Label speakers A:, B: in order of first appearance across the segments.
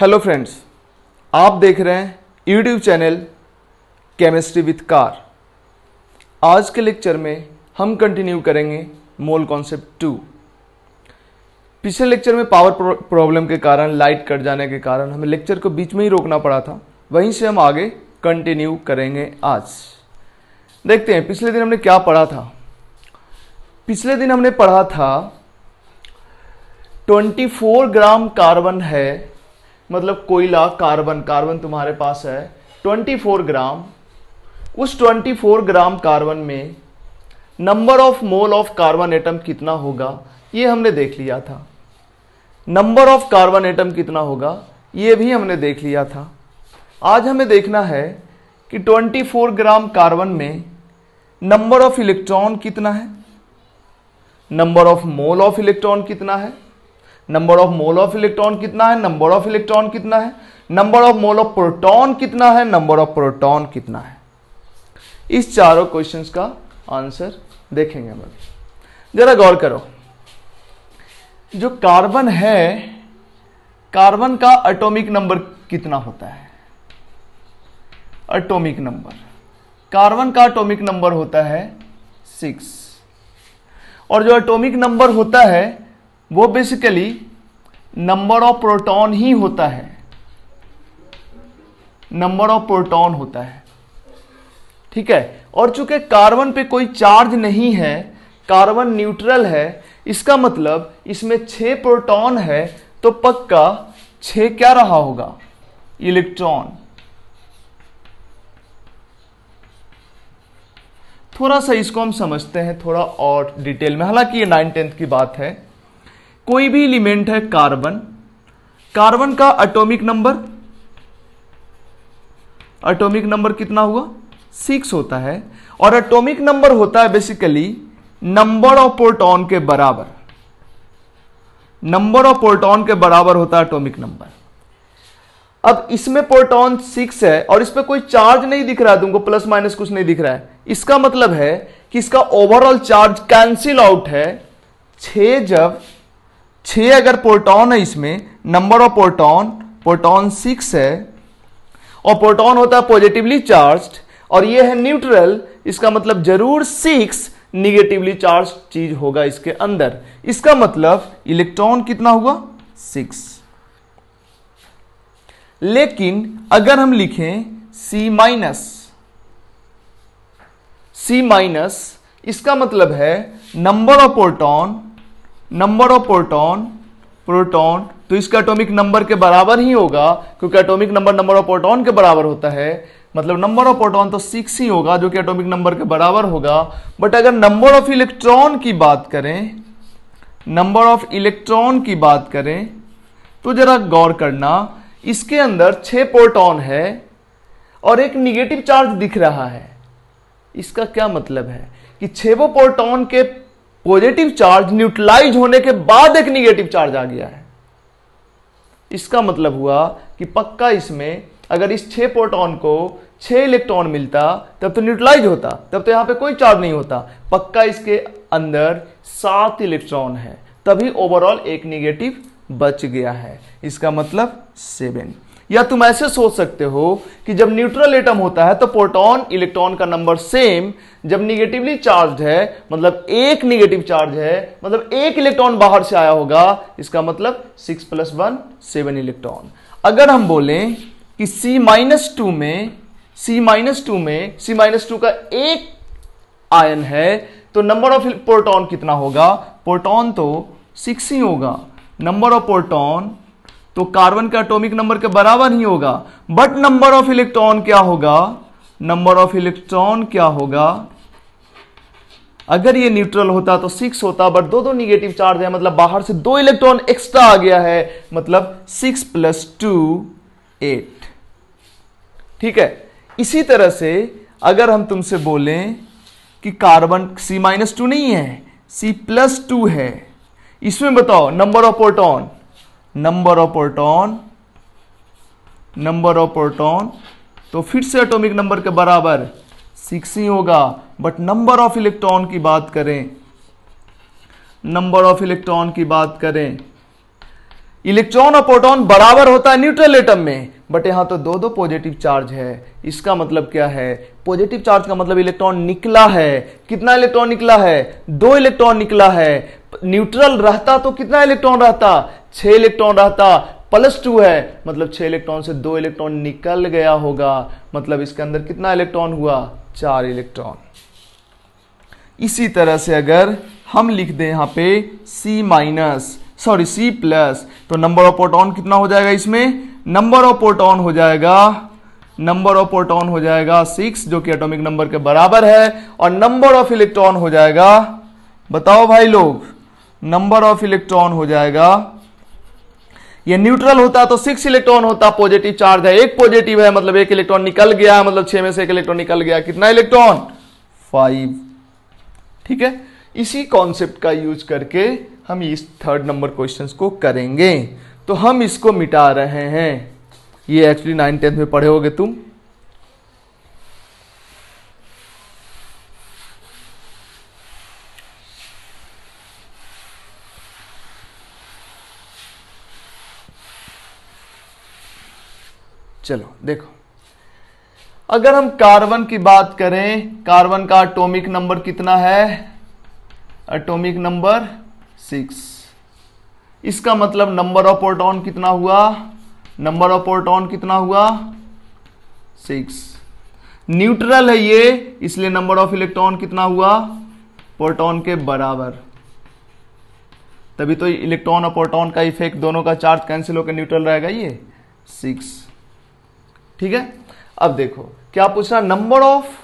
A: hello friends आप देख रहे हैं यूट्यूब चैनल केमिस्ट्री विथ कार आज के लेक्चर में हम कंटिन्यू करेंगे मोल कॉन्सेप्ट टू पिछले लेक्चर में पावर प्रॉब्लम के कारण लाइट कट जाने के कारण हमें लेक्चर को बीच में ही रोकना पड़ा था वहीं से हम आगे कंटिन्यू करेंगे आज देखते हैं पिछले दिन हमने क्या पढ़ा था पिछले दिन हमने पढ़ा था 24 ग्राम कार्बन है मतलब कोयला कार्बन कार्बन तुम्हारे पास है 24 ग्राम उस 24 ग्राम कार्बन में number of mole of carbon atom कितना होगा ये हमने देख लिया था नंबर ऑफ कार्बन एटम कितना होगा ये भी हमने देख लिया था आज हमें देखना है कि 24 ग्राम कार्बन में नंबर ऑफ इलेक्ट्रॉन कितना है number of mole of electron कितना है number of mole of electron कितना है नंबर ऑफ इलेक्ट्रॉन कितना है number of mole of proton कितना है नंबर ऑफ प्रोटॉन कितना है इस चारों क्वेश्चंस का आंसर देखेंगे हम अभी जरा गौर करो जो कार्बन है कार्बन का एटॉमिक नंबर कितना होता है एटॉमिक नंबर कार्बन का एटॉमिक नंबर होता है सिक्स और जो एटॉमिक नंबर होता है वो बेसिकली नंबर ऑफ प्रोटॉन ही होता है नंबर ऑफ प्रोटॉन होता है ठीक है और चूंकि कार्बन पे कोई चार्ज नहीं है कार्बन न्यूट्रल है इसका मतलब इसमें छह प्रोटॉन है तो पक्का छ क्या रहा होगा इलेक्ट्रॉन थोड़ा सा इसको हम समझते हैं थोड़ा और डिटेल में हालांकि ये नाइन टेंथ की बात है कोई भी एलिमेंट है कार्बन कार्बन का एटॉमिक नंबर एटॉमिक नंबर कितना हुआ सिक्स होता है और एटॉमिक नंबर होता है बेसिकली नंबर ऑफ प्रोटॉन के बराबर नंबर ऑफ प्रोटॉन के बराबर होता है एटॉमिक नंबर अब इसमें प्रोटॉन सिक्स है और इस पर कोई चार्ज नहीं दिख रहा है तुमको प्लस माइनस कुछ नहीं दिख रहा है इसका मतलब है कि इसका ओवरऑल चार्ज कैंसिल आउट है छ जब छः अगर प्रोटॉन है इसमें number of proton proton six है और प्रोटॉन होता है पॉजिटिवली चार्ज और ये है न्यूट्रल इसका मतलब जरूर सिक्स निगेटिवली चार्ज चीज होगा इसके अंदर इसका मतलब इलेक्ट्रॉन कितना हुआ सिक्स लेकिन अगर हम लिखें C माइनस C माइनस इसका मतलब है number of proton number of proton proton तो इसका एटॉमिक नंबर के बराबर ही होगा क्योंकि atomic number number of proton के बराबर होता है मतलब नंबर ऑफ प्रोटॉन तो सिक्स ही होगा जो कि एटॉमिक नंबर के बराबर होगा बट अगर नंबर ऑफ इलेक्ट्रॉन की बात करें नंबर ऑफ इलेक्ट्रॉन की बात करें तो जरा गौर करना इसके अंदर छह प्रोटॉन है और एक निगेटिव चार्ज दिख रहा है इसका क्या मतलब है कि वो प्रोटॉन के पॉजिटिव चार्ज न्यूट्रलाइज होने के बाद एक निगेटिव चार्ज आ गया है इसका मतलब हुआ कि पक्का इसमें अगर इस छह प्रोटॉन को छह इलेक्ट्रॉन मिलता तब तो न्यूट्रलाइज होता तब तो यहां पे कोई चार्ज नहीं होता पक्का इसके अंदर सात इलेक्ट्रॉन है तभी ओवरऑल एक निगेटिव बच गया है इसका मतलब सेवन या तुम ऐसे सोच सकते हो कि जब न्यूट्रल एटम होता है तो प्रोटॉन इलेक्ट्रॉन का नंबर सेम जब निगेटिवली चार्ज है मतलब एक निगेटिव चार्ज है मतलब एक इलेक्ट्रॉन बाहर से आया होगा इसका मतलब six plus one seven electron अगर हम बोलें कि सी माइनस टू में सी माइनस टू में सी माइनस टू का एक आयन है तो नंबर ऑफ प्रोटॉन कितना होगा प्रोटॉन तो सिक्स ही होगा नंबर ऑफ प्रोटॉन तो कार्बन का एटॉमिक नंबर के बराबर ही होगा बट नंबर ऑफ इलेक्ट्रॉन क्या होगा नंबर ऑफ इलेक्ट्रॉन क्या होगा अगर ये न्यूट्रल होता तो सिक्स होता बट दो दो निगेटिव चार्ज है मतलब बाहर से दो इलेक्ट्रॉन एक्स्ट्रा आ गया है मतलब सिक्स प्लस टू एट ठीक है इसी तरह से अगर हम तुमसे बोलें कि कार्बन सी माइनस टू नहीं है सी प्लस टू है इसमें बताओ number of proton number of proton number of proton तो फिर से एटॉमिक नंबर के बराबर सिक्स ही होगा बट नंबर ऑफ इलेक्ट्रॉन की बात करें नंबर ऑफ इलेक्ट्रॉन की बात करें इलेक्ट्रॉन और प्रोटॉन बराबर होता है न्यूट्रल एटम में बट यहां तो दो दो पॉजिटिव चार्ज है इसका मतलब क्या है पॉजिटिव चार्ज का मतलब इलेक्ट्रॉन निकला है कितना इलेक्ट्रॉन निकला है दो इलेक्ट्रॉन निकला है न्यूट्रल रहता तो कितना इलेक्ट्रॉन रहता छह इलेक्ट्रॉन रहता प्लस टू है मतलब छह इलेक्ट्रॉन से दो इलेक्ट्रॉन निकल गया होगा मतलब इसके अंदर कितना इलेक्ट्रॉन हुआ चार इलेक्ट्रॉन इसी तरह से अगर हम लिख दें यहां पे C minus sorry C plus तो नंबर ऑफ प्रोटॉन कितना हो जाएगा इसमें नंबर ऑफ प्रोटॉन हो जाएगा नंबर ऑफ प्रोटॉन हो जाएगा सिक्स जो कि एटॉमिक नंबर के बराबर है और नंबर ऑफ इलेक्ट्रॉन हो जाएगा बताओ भाई लोग नंबर ऑफ इलेक्ट्रॉन हो जाएगा ये न्यूट्रल होता तो सिक्स इलेक्ट्रॉन होता पॉजिटिव चार्ज है एक पॉजिटिव है मतलब एक इलेक्ट्रॉन निकल गया मतलब छह में से एक इलेक्ट्रॉन निकल गया कितना इलेक्ट्रॉन फाइव ठीक है इसी कॉन्सेप्ट का यूज करके हम इस थर्ड नंबर क्वेश्चंस को करेंगे तो हम इसको मिटा रहे हैं ये एक्चुअली नाइन टेंथ में पढ़े होगे तुम चलो देखो अगर हम कार्बन की बात करें कार्बन का एटॉमिक नंबर कितना है एटॉमिक नंबर सिक्स इसका मतलब नंबर ऑफ प्रोटॉन कितना हुआ नंबर ऑफ प्रोटॉन कितना हुआ सिक्स न्यूट्रल है ये इसलिए नंबर ऑफ इलेक्ट्रॉन कितना हुआ प्रोटॉन के बराबर तभी तो इलेक्ट्रॉन और प्रोटॉन का इफेक्ट दोनों का चार्ज कैंसिल होकर न्यूट्रल रहेगा ये सिक्स ठीक है अब देखो क्या पूछना number of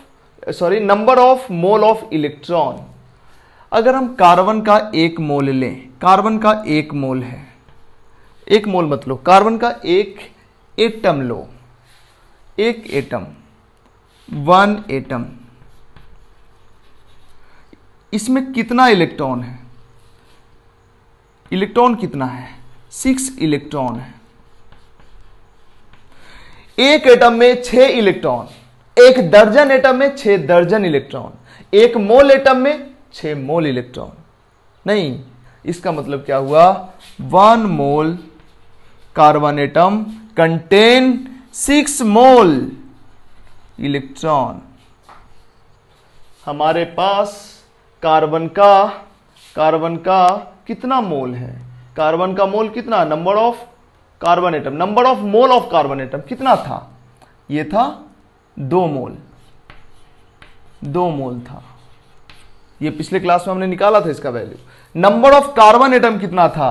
A: sorry number of mole of electron अगर हम कार्बन का एक मोल लें कार्बन का एक मोल है एक मोल मत लो कार्बन का एक एटम लो एक एटम वन एटम इसमें कितना इलेक्ट्रॉन है इलेक्ट्रॉन कितना है सिक्स इलेक्ट्रॉन है एक एटम में छह इलेक्ट्रॉन एक दर्जन एटम में छह दर्जन इलेक्ट्रॉन एक मोल एटम में छह मोल इलेक्ट्रॉन नहीं इसका मतलब क्या हुआ one mole carbon atom contain six mole electron हमारे पास कार्बन का कार्बन का कितना मोल है कार्बन का मोल कितना number of carbon atom number of mole of carbon atom कितना था ये था दो मोल दो मोल था ये पिछले क्लास में हमने निकाला था इसका value number of carbon atom कितना था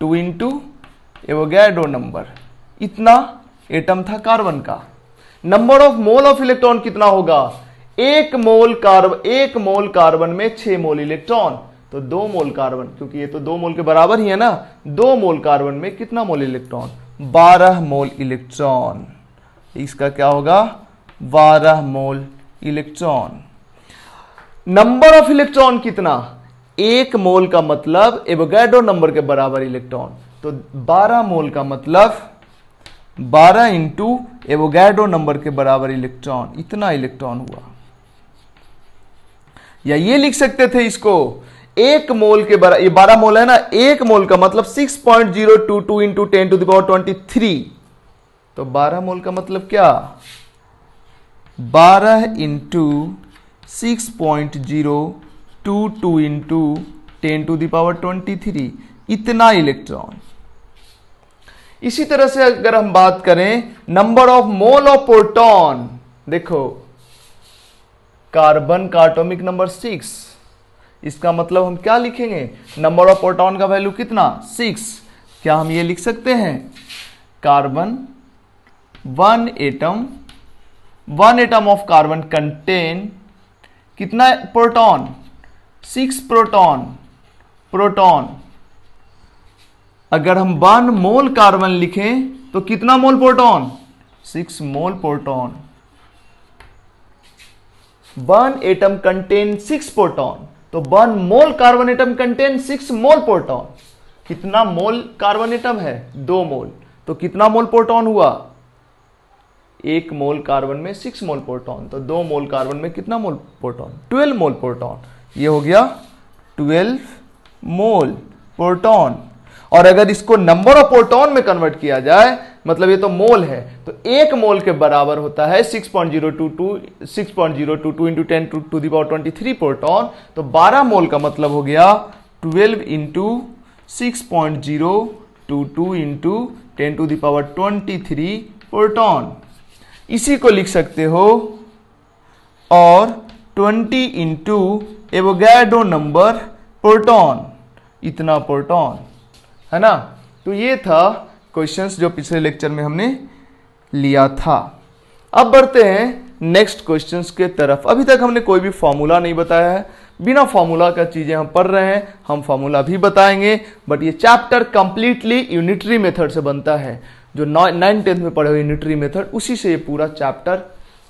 A: टू इंटू एवोगैडो नंबर इतना एटम था कार्बन का number of mole of electron कितना होगा एक मोल कार्बन एक मोल कार्बन में छह मोल इलेक्ट्रॉन तो दो मोल कार्बन क्योंकि ये तो दो मोल के बराबर ही है ना दो मोल कार्बन में कितना मोल इलेक्ट्रॉन बारह मोल इलेक्ट्रॉन इसका क्या होगा बारह mole electron number of electron कितना एक मोल का मतलब एवोगैडो नंबर के बराबर इलेक्ट्रॉन तो 12 मोल का मतलब 12 इंटू एवोगैडो नंबर के बराबर इलेक्ट्रॉन इतना इलेक्ट्रॉन हुआ या ये लिख सकते थे इसको एक मोल के बारा ये बारह मोल है ना एक मोल का मतलब six point zero two two into ten to the power twenty three तो बारह मोल का मतलब क्या बारह into six point zero two two into ten to the power twenty three इतना इलेक्ट्रॉन इसी तरह से अगर हम बात करें number of mole of proton देखो कार्बन का एटॉमिक नंबर सिक्स इसका मतलब हम क्या लिखेंगे नंबर ऑफ प्रोटॉन का वैल्यू कितना सिक्स क्या हम ये लिख सकते हैं carbon one atom one atom of carbon contain कितना प्रोटॉन सिक्स प्रोटॉन प्रोटॉन अगर हम वन मोल कार्बन लिखें तो कितना mole proton six mole proton one atom contain six proton तो one mole carbon atom contain six mole proton कितना mole carbon atom है दो मोल तो कितना मोल प्रोटॉन हुआ एक मोल कार्बन में सिक्स मोल प्रोटॉन तो दो मोल कार्बन में कितना mole proton twelve mole proton ये हो गया ट्वेल्व मोल प्रोटॉन और अगर इसको नंबर ऑफ प्रोटॉन में कन्वर्ट किया जाए मतलब ये तो मोल है तो एक मोल के बराबर होता है 6.022 point zero two two six point zero two two into ten to to the power twenty three proton तो 12 मोल का मतलब हो गया 12 into six point zero two two into ten to the power twenty three proton इसी को लिख सकते हो और 20 इंटू एवोगैडो नंबर प्रोटोन इतना प्रोटोन है ना तो ये था क्वेश्चंस जो पिछले लेक्चर में हमने लिया था अब बढ़ते हैं नेक्स्ट क्वेश्चंस के तरफ अभी तक हमने कोई भी फॉर्मूला नहीं बताया है बिना फॉर्मूला का चीज़ें हम पढ़ रहे हैं हम फॉर्मूला भी बताएंगे बट ये चैप्टर कंप्लीटली यूनिटरी मेथड से बनता है जो नाइन टेंथ में पढ़े हुए यूनिटरी मेथड उसी से ये पूरा चैप्टर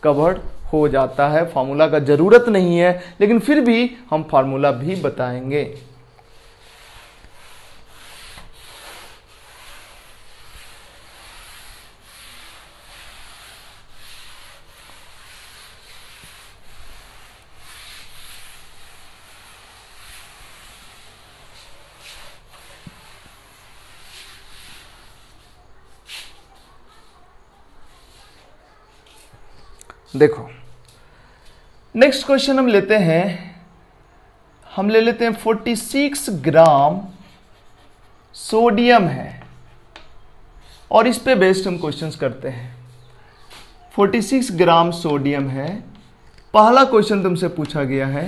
A: कवर्ड हो जाता है फॉर्मूला का ज़रूरत नहीं है लेकिन फिर भी हम फार्मूला भी बताएंगे देखो नेक्स्ट क्वेश्चन हम लेते हैं हम ले लेते हैं 46 ग्राम सोडियम है और इस पे बेस्ड हम क्वेश्चंस करते हैं 46 ग्राम सोडियम है पहला क्वेश्चन तुमसे पूछा गया है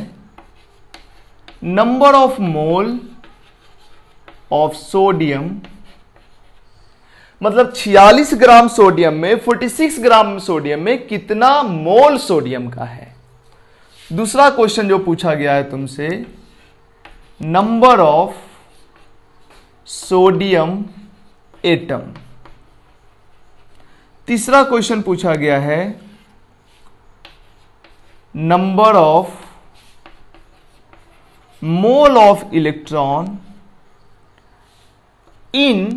A: number of mole of sodium मतलब 46 ग्राम सोडियम में 46 ग्राम सोडियम में कितना मोल सोडियम का है दूसरा क्वेश्चन जो पूछा गया है तुमसे नंबर ऑफ सोडियम एटम तीसरा क्वेश्चन पूछा गया है number of mole of electron in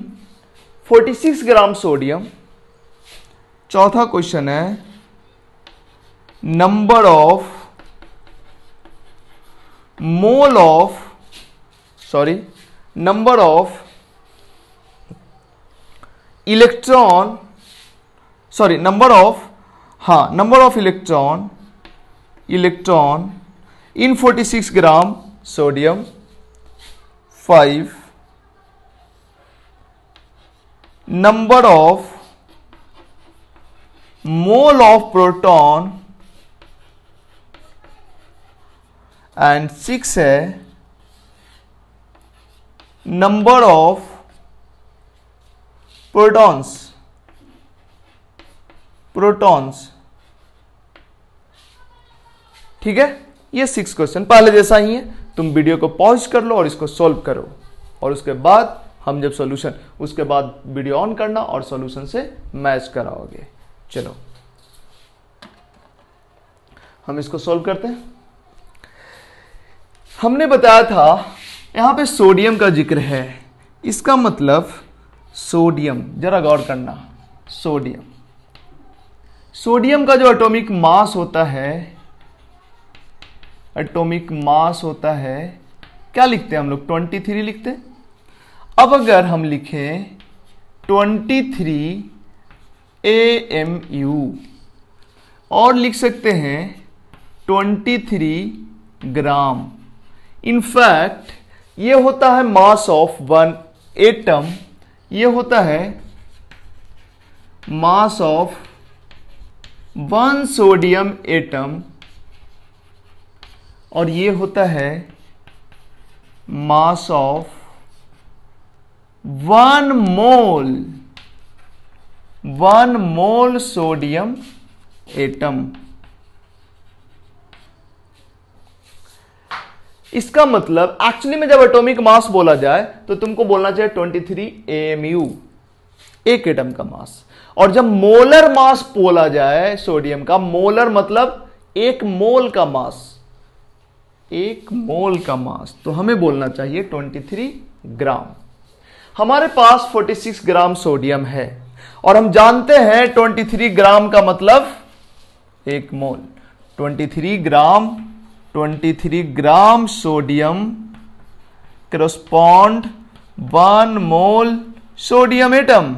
A: 46 gram sodium चौथा क्वेश्चन है number of mole of sorry number of electron sorry number of हा number of electron electron in 46 gram sodium five number of mole of proton and six है number of protons protons ठीक है ये six question पहले जैसा ही है तुम video को पॉज कर लो और इसको सॉल्व करो और उसके बाद हम जब सोल्यूशन उसके बाद वीडियो ऑन करना और सोल्यूशन से मैच कराओगे चलो हम इसको सोल्व करते हैं हमने बताया था यहां पे सोडियम का जिक्र है इसका मतलब सोडियम जरा गौर करना सोडियम सोडियम का जो एटॉमिक मास होता है एटॉमिक मास होता है क्या लिखते हैं हम लोग 23 लिखते हैं अब अगर हम लिखें 23 ए एम यू और लिख सकते हैं 23 ग्राम इनफैक्ट ये होता है मास ऑफ वन एटम ये होता है mass of one sodium atom और ये होता है mass of one mole one mole sodium atom इसका मतलब एक्चुअली में जब एटॉमिक मास बोला जाए तो तुमको बोलना चाहिए 23 थ्री एम यू एक एटम का मास और जब मोलर मास बोला जाए सोडियम का मोलर मतलब एक मोल का मास एक मोल का मास तो हमें बोलना चाहिए 23 ग्राम हमारे पास 46 ग्राम सोडियम है और हम जानते हैं 23 ग्राम का मतलब एक mole 23 gram 23 gram sodium correspond one mole sodium atom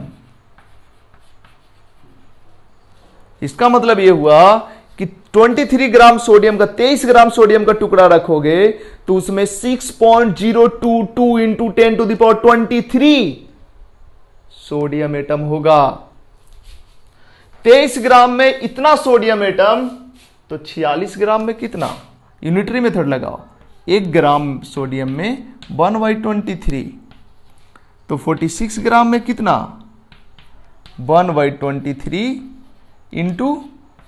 A: इसका मतलब यह हुआ कि 23 ग्राम सोडियम का 23 ग्राम सोडियम का टुकड़ा रखोगे तो उसमें 6.022 point zero two two into ten to the power twenty sodium atom होगा 23 ग्राम में इतना सोडियम एटम तो 46 ग्राम में कितना यूनिटरी मेथड लगाओ एक ग्राम सोडियम में वन बाई ट्वेंटी थ्री तो 46 ग्राम में कितना one by twenty three into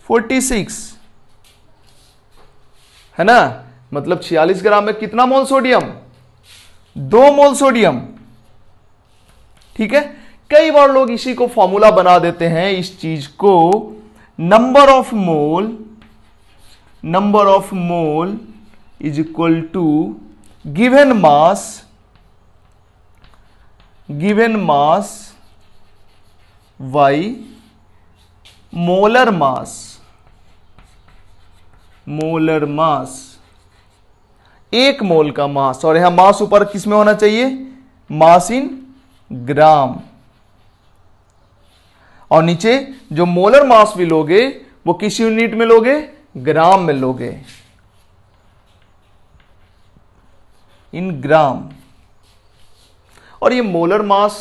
A: forty six है ना मतलब छियालीस ग्राम में कितना मोल सोडियम दो मोल सोडियम ठीक है कई बार लोग इसी को फॉर्मूला बना देते हैं इस चीज को number of mole number of mole is equal to given mass given mass by molar mass molar mass एक मोल का मास और यहां मास ऊपर किस में होना चाहिए मास इन ग्राम और नीचे जो मोलर मास भी लोगे वो किस यूनिट में लोगे ग्राम में लोगे इन ग्राम और ये मोलर मास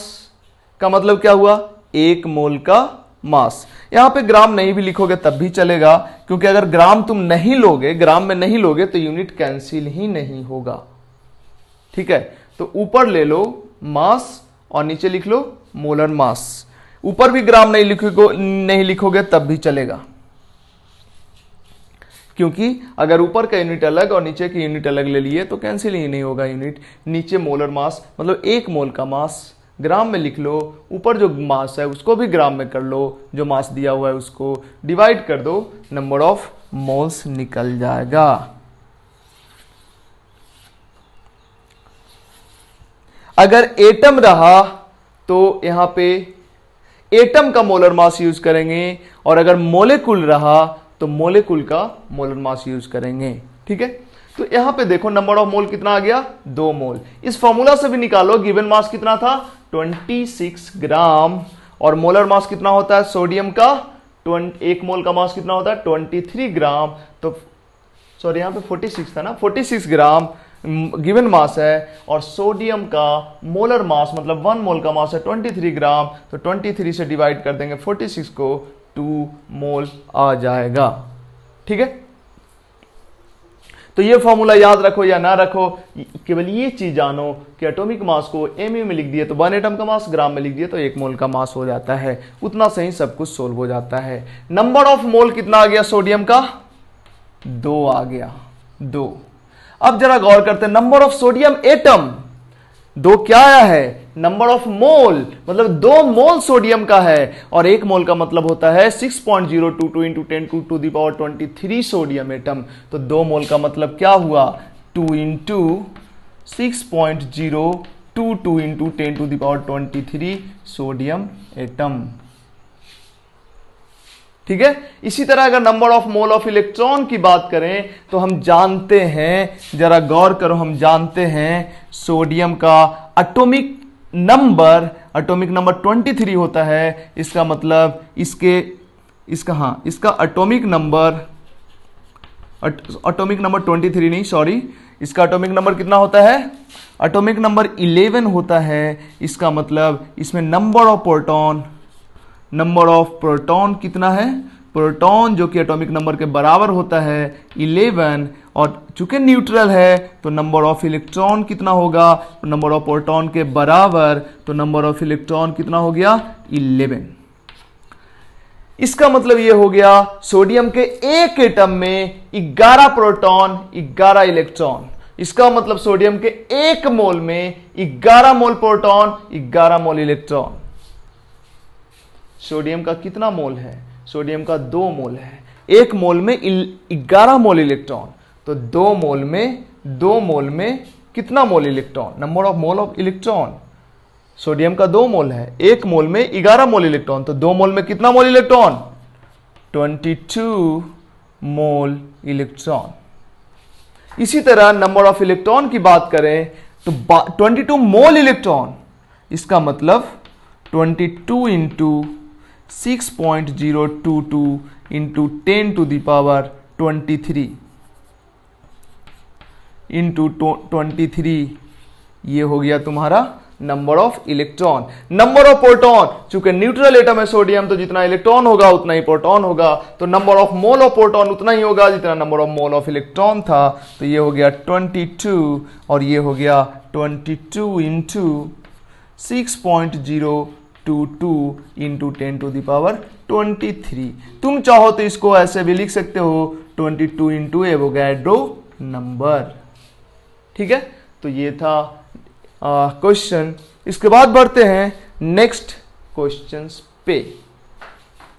A: का मतलब क्या हुआ एक मोल का मास यहां पे ग्राम नहीं भी लिखोगे तब भी चलेगा क्योंकि अगर ग्राम तुम नहीं लोगे ग्राम में नहीं लोगे तो यूनिट कैंसिल ही नहीं होगा ठीक है तो ऊपर ले लो मास और नीचे लिख लो मोलर मास ऊपर भी ग्राम नहीं लिखोगे नहीं लिखोगे तब भी चलेगा क्योंकि अगर ऊपर का यूनिट अलग और नीचे की यूनिट अलग ले लिए तो कैंसिल ही नहीं होगा यूनिट नीचे मोलर मास मतलब एक मोल का मास ग्राम में लिख लो ऊपर जो मास है उसको भी ग्राम में कर लो जो मास दिया हुआ है उसको डिवाइड कर दो नंबर ऑफ मोल्स निकल जाएगा अगर एटम रहा तो यहां पे एटम का मोलर मास यूज करेंगे और अगर मोलेकुल रहा तो मोलेकुल का मोलर मास यूज करेंगे ठीक है तो यहां पे देखो नंबर ऑफ मोल कितना आ गया दो मोल इस फॉर्मूला से भी निकालो गिवन मास कितना था 26 ग्राम और मोलर मास कितना होता है सोडियम का एक मोल का मास कितना होता है 23 ग्राम तो सॉरी यहाँ पे 46 था ना 46 ग्राम गिवन मास है और सोडियम का मोलर मास मतलब वन मोल का मास है 23 ग्राम तो 23 से डिवाइड कर देंगे 46 को टू मोल आ जाएगा ठीक है तो ये फॉर्मूला याद रखो या ना रखो केवल ये चीज जानो कि एटॉमिक मास को एम में लिख दिए तो वन एटम का मास ग्राम में लिख दिए तो एक मोल का मास हो जाता है उतना सही सब कुछ सोल्व हो जाता है नंबर ऑफ मोल कितना आ गया सोडियम का दो आ गया दो अब जरा गौर करते हैं नंबर ऑफ सोडियम एटम दो क्या आया है नंबर ऑफ मोल मतलब दो मोल सोडियम का है और एक मोल का मतलब होता है 6.022 point zero two two into ten to to the power twenty three sodium atom तो दो मोल का मतलब क्या हुआ two into six point zero two two into ten to the power twenty three sodium atom ठीक है इसी तरह अगर number of mole of electron की बात करें तो हम जानते हैं जरा गौर करो हम जानते हैं सोडियम का एटॉमिक नंबर एटॉमिक नंबर 23 होता है इसका मतलब इसके इसका हाँ इसका एटॉमिक नंबर एटॉमिक नंबर 23 नहीं सॉरी इसका एटॉमिक नंबर कितना होता है एटॉमिक नंबर 11 होता है इसका मतलब इसमें number of proton number of proton कितना है प्रोटॉन जो कि एटॉमिक नंबर के बराबर होता है 11 और चूंकि न्यूट्रल है तो नंबर ऑफ इलेक्ट्रॉन कितना होगा तो नंबर ऑफ प्रोटॉन के बराबर तो नंबर ऑफ इलेक्ट्रॉन कितना हो गया इलेवन इसका मतलब यह हो गया सोडियम के एक एटम में 11 प्रोटॉन 11 इलेक्ट्रॉन इसका मतलब सोडियम के एक मोल में 11 mole proton 11 mole electron sodium का कितना मोल है सोडियम का दो मोल है एक मोल में 11 मोल इलेक्ट्रॉन तो दो मोल में दो मोल में कितना mole electron number of mole of electron sodium का दो मोल है एक मोल में ग्यारह मोल इलेक्ट्रॉन तो दो मोल में कितना mole electron twenty two mole electron इसी तरह नंबर ऑफ इलेक्ट्रॉन की बात करें तो ट्वेंटी टू मोल इलेक्ट्रॉन इसका मतलब twenty two into six point zero two two into ten to the power twenty three into twenty three ये हो गया तुम्हारा number of electron number of proton चूंकि न्यूट्रल एटम है सोडियम तो जितना इलेक्ट्रॉन होगा उतना ही प्रोटॉन होगा तो number of mole of proton उतना ही होगा जितना number of mole of electron था तो ये हो गया 22 और ये हो गया 22 two into six point zero two two into ten to the power twenty three तुम चाहो तो इसको ऐसे भी लिख सकते हो ट्वेंटी टू इंटू नंबर ठीक है तो ये था क्वेश्चन इसके बाद बढ़ते हैं नेक्स्ट क्वेश्चन पे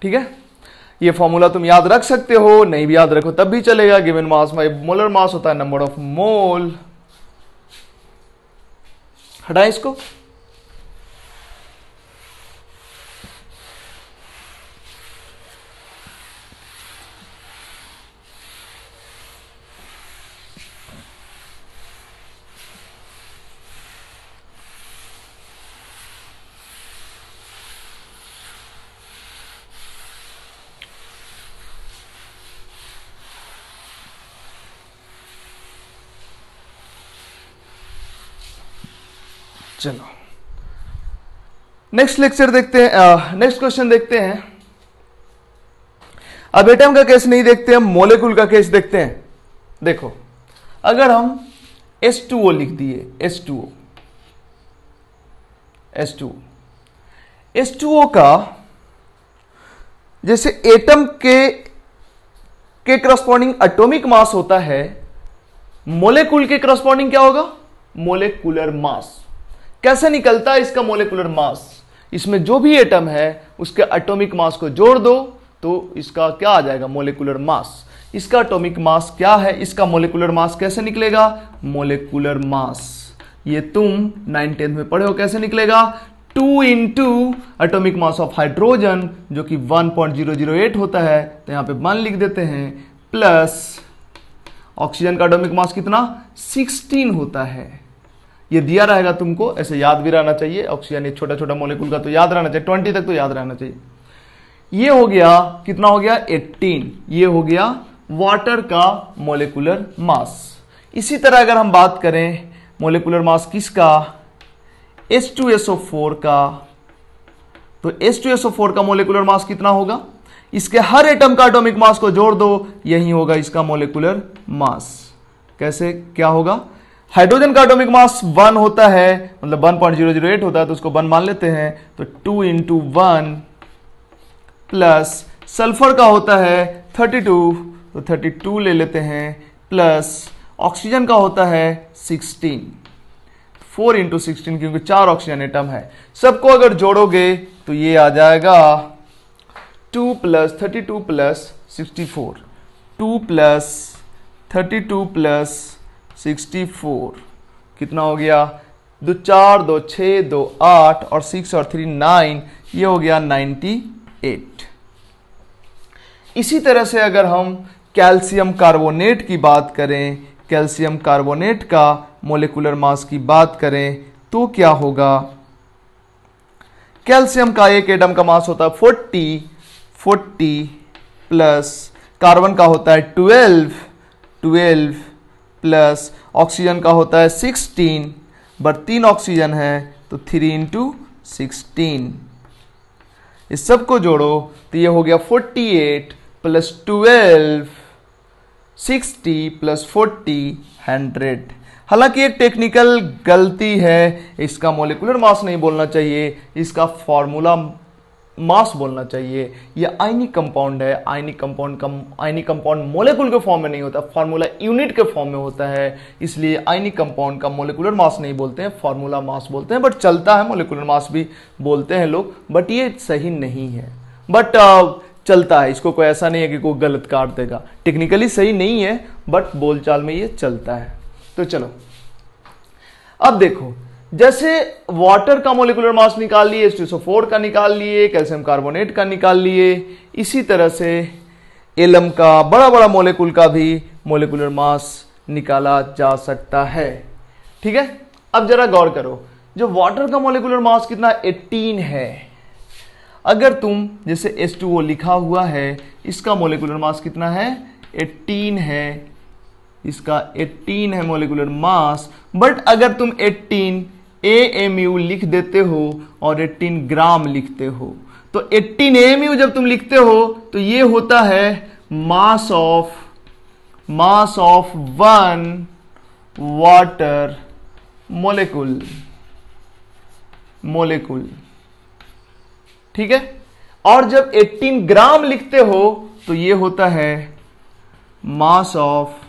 A: ठीक है ये फॉर्मूला तुम याद रख सकते हो नहीं भी याद रखो तब भी चलेगा given mass by molar mass होता है नंबर ऑफ मोल हटाए इसको चलो नेक्स्ट लेक्चर देखते हैं नेक्स्ट क्वेश्चन देखते हैं अब एटम का केस नहीं देखते हम मोलिकुल का केस देखते हैं देखो अगर हम H2O लिख दिए H2O H2O H2O का जैसे एटम के के करस्पॉन्डिंग एटॉमिक मास होता है मोलेकुल के क्रॉस्पॉन्डिंग क्या होगा मोलेकुलर मास कैसे निकलता है इसका मोलिकुलर मास इसमें जो भी एटम है उसके एटॉमिक मास को जोड़ दो तो इसका क्या आ जाएगा मोलिकुलर मास इसका एटॉमिक मास क्या है इसका मोलिकुलर मास कैसे निकलेगा मोलिकुलर मास ये तुम नाइन टेंथ में पढ़े हो कैसे निकलेगा two in two atomic mass of hydrogen जो कि 1.008 होता है तो यहां पे वन लिख देते हैं प्लस ऑक्सीजन का एटोमिक मास कितना 16 होता है ये दिया रहेगा तुमको ऐसे याद भी रहना चाहिए ऑक्सीजन ये छोटा छोटा मोलिकुल का तो याद रहना चाहिए ट्वेंटी तक तो याद रहना चाहिए ये हो गया कितना हो गया एट्टीन ये हो गया वाटर का मोलिकुलर मास इसी तरह अगर हम बात करें मोलिकुलर मास किसका एस टू फोर का तो एस टू फोर का मोलिकुलर मास कितना होगा इसके हर एटम का एटॉमिक मास को जोड़ दो यही होगा इसका मोलिकुलर मास कैसे क्या होगा हाइड्रोजन का एटॉमिक मास वन होता है मतलब जीरो जीरो एट होता है तो उसको वन मान लेते हैं तो two into one plus sulphur का होता है थर्टी टू तो टू ले लेते हैं प्लस ऑक्सीजन का होता है सिक्सटीन फोर इंटू सिक्सटीन क्योंकि चार ऑक्सीजन एटम है सबको अगर जोड़ोगे तो ये आ जाएगा two plus thirty two plus sixty four two plus thirty two plus sixty four कितना हो गया दो चार दो छः दो आठ और सिक्स और थ्री नाइन ये हो गया नाइन्टी एट इसी तरह से अगर हम कैल्शियम कार्बोनेट की बात करें कैल्शियम कार्बोनेट का मोलिकुलर मास की बात करें तो क्या होगा कैल्शियम का एक एटम का मास होता है फोर्टी फोर्टी प्लस कार्बन का होता है ट्वेल्व ट्वेल्व प्लस ऑक्सीजन का होता है सिक्सटीन बट तीन ऑक्सीजन है तो थ्री इंटू सिक्सटीन इस सब को जोड़ो तो ये हो गया forty eight plus twelve sixty plus forty hundred हालांकि एक टेक्निकल गलती है इसका मोलिकुलर मास नहीं बोलना चाहिए इसका फॉर्मूला मास बोलना चाहिए यह आयनिक कंपाउंड है आयनिक कंपाउंड कम आयनिक कंपाउंड मोलिकुल के फॉर्म में नहीं होता फार्मूला यूनिट के फॉर्म में होता है इसलिए आयनिक कंपाउंड का मोलिकुलर मास नहीं बोलते हैं फार्मूला मास बोलते हैं बट चलता है मोलिकुलर मास भी बोलते हैं लोग बट ये सही नहीं है बट uh, चलता है इसको कोई ऐसा नहीं है कि कोई गलत काट देगा टेक्निकली सही नहीं है बट बोलचाल में ये चलता है तो चलो अब देखो जैसे वाटर का मोलिकुलर मास निकाल लिए एच का निकाल लिए कैल्शियम कार्बोनेट का निकाल लिए इसी तरह से एलम का बड़ा बड़ा मोलिकुल का भी मोलिकुलर मास निकाला जा सकता है ठीक है अब जरा गौर करो जो वाटर का मोलिकुलर मास कितना 18 है अगर तुम जैसे H2O लिखा हुआ है इसका मोलिकुलर मास कितना है 18 है इसका 18 है मोलिकुलर मास बट अगर तुम ए एम यू लिख देते हो और एट्टीन ग्राम लिखते हो तो 18 एम यू जब तुम लिखते हो तो ये होता है mass of mass of one water molecule molecule ठीक है और जब 18 ग्राम लिखते हो तो ये होता है mass of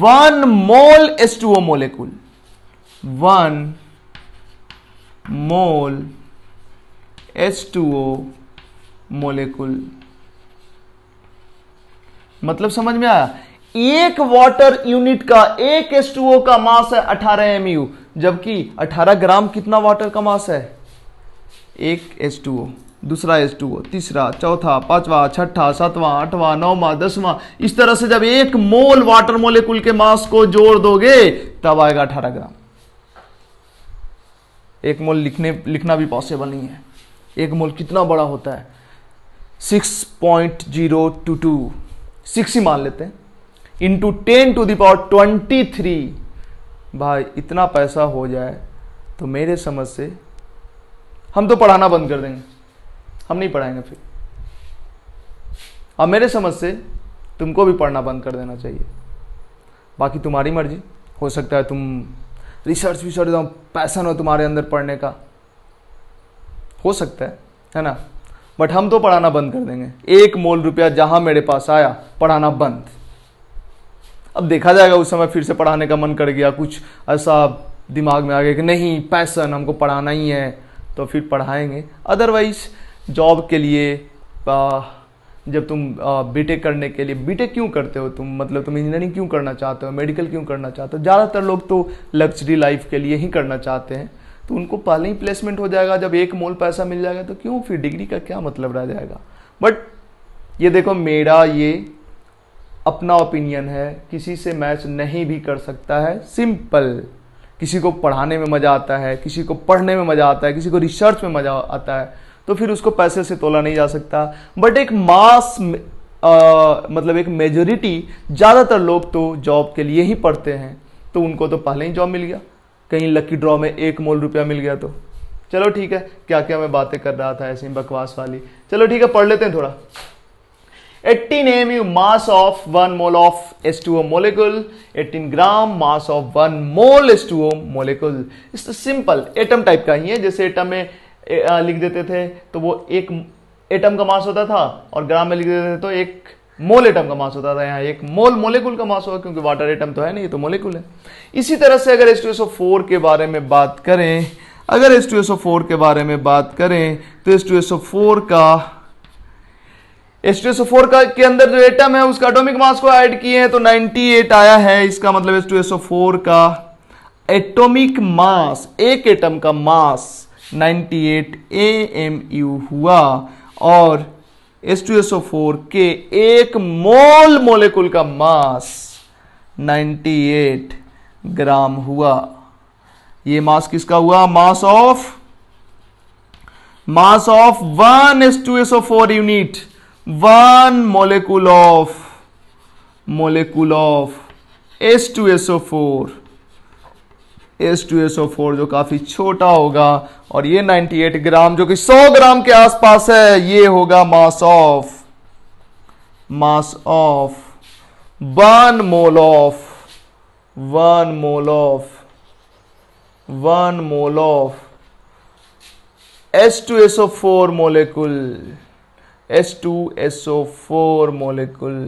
A: one mole S two O molecule one mole H two O molecule मतलब समझ में आया एक वाटर यूनिट का एक एस टू ओ का मास है अठारह एम यू जबकि अठारह ग्राम कितना वाटर का मास है एक एस टू ओ दूसरा एस टू ओ तीसरा चौथा पांचवा छठा सातवां आठवां नौवा दसवां इस तरह से जब एक मोल वाटर मोलिकुल के मास को जोड़ दोगे तब आएगा अठारह ग्राम एक मोल लिखने लिखना भी पॉसिबल नहीं है एक मोल कितना बड़ा होता है six point zero two two six ही मान लेते हैं into ten to the power twenty three भाई इतना पैसा हो जाए तो मेरे समझ से हम तो पढ़ाना बंद कर देंगे हम नहीं पढ़ाएंगे फिर अब मेरे समझ से तुमको भी पढ़ना बंद कर देना चाहिए बाकी तुम्हारी मर्जी हो सकता है तुम रिसर्च विसर्च हो पैसन हो तुम्हारे अंदर पढ़ने का हो सकता है है ना बट हम तो पढ़ाना बंद कर देंगे एक मोल रुपया जहां मेरे पास आया पढ़ाना बंद अब देखा जाएगा उस समय फिर से पढ़ाने का मन कर गया कुछ ऐसा दिमाग में आ गया कि नहीं पैसन हमको पढ़ाना ही है तो फिर पढ़ाएंगे अदरवाइज जॉब के लिए आ, जब तुम बीटेक करने के लिए बीटेक क्यों करते हो तुम मतलब तुम इंजीनियरिंग क्यों करना चाहते हो मेडिकल क्यों करना चाहते हो ज़्यादातर लोग तो लग्जरी लाइफ के लिए ही करना चाहते हैं तो उनको पहले ही प्लेसमेंट हो जाएगा जब एक मोल पैसा मिल जाएगा तो क्यों फिर डिग्री का क्या मतलब रह जाएगा बट ये देखो मेरा ये अपना ओपिनियन है किसी से मैच नहीं भी कर सकता है सिंपल किसी को पढ़ाने में मज़ा आता है किसी को पढ़ने में मज़ा आता है किसी को रिसर्च में मज़ा आता है तो फिर उसको पैसे से तोला नहीं जा सकता बट एक मास मतलब एक मेजोरिटी ज़्यादातर लोग तो जॉब के लिए ही पढ़ते हैं तो उनको तो पहले ही जॉब मिल गया कहीं लकी ड्रॉ में एक मोल रुपया मिल गया तो चलो ठीक है क्या क्या मैं बातें कर रहा था ऐसी बकवास वाली चलो ठीक है पढ़ लेते हैं थोड़ा eighteen M U mass of one mole of S two O molecule eighteen gram mass of one mole S two O molecule simple atom type का ही है जैसे एटम में लिख देते थे तो वो एक एटम का मास होता था और ग्राम में लिख देते थे तो एक मोल एटम का मास होता था यहाँ एक मोल मोलिकुल का मास होगा क्योंकि वाटर एटम तो है नहीं ये तो मोलिकुल है इसी तरह से अगर H2SO4 के बारे में बात करें अगर H2SO4 के बारे में बात करें तो H2SO4 का H2SO4 का के अंदर जो एटम है उसका एटॉमिक मास को ऐड किए हैं तो 98 आया है इसका मतलब H2SO4 का एटॉमिक मास एक एटम का मास 98 AMU हुआ और H2SO4 के एक मोल मोलेकुल का मास 98 ग्राम हुआ ये मास किसका हुआ mass of mass of one S two S four unit one molecule of molecule of S two S four S two S O four जो काफी छोटा होगा और ये 98 ग्राम जो कि 100 ग्राम के आसपास है ये होगा mass of mass of one mole of one mole of one mole of S two S O four molecule S two S O four molecule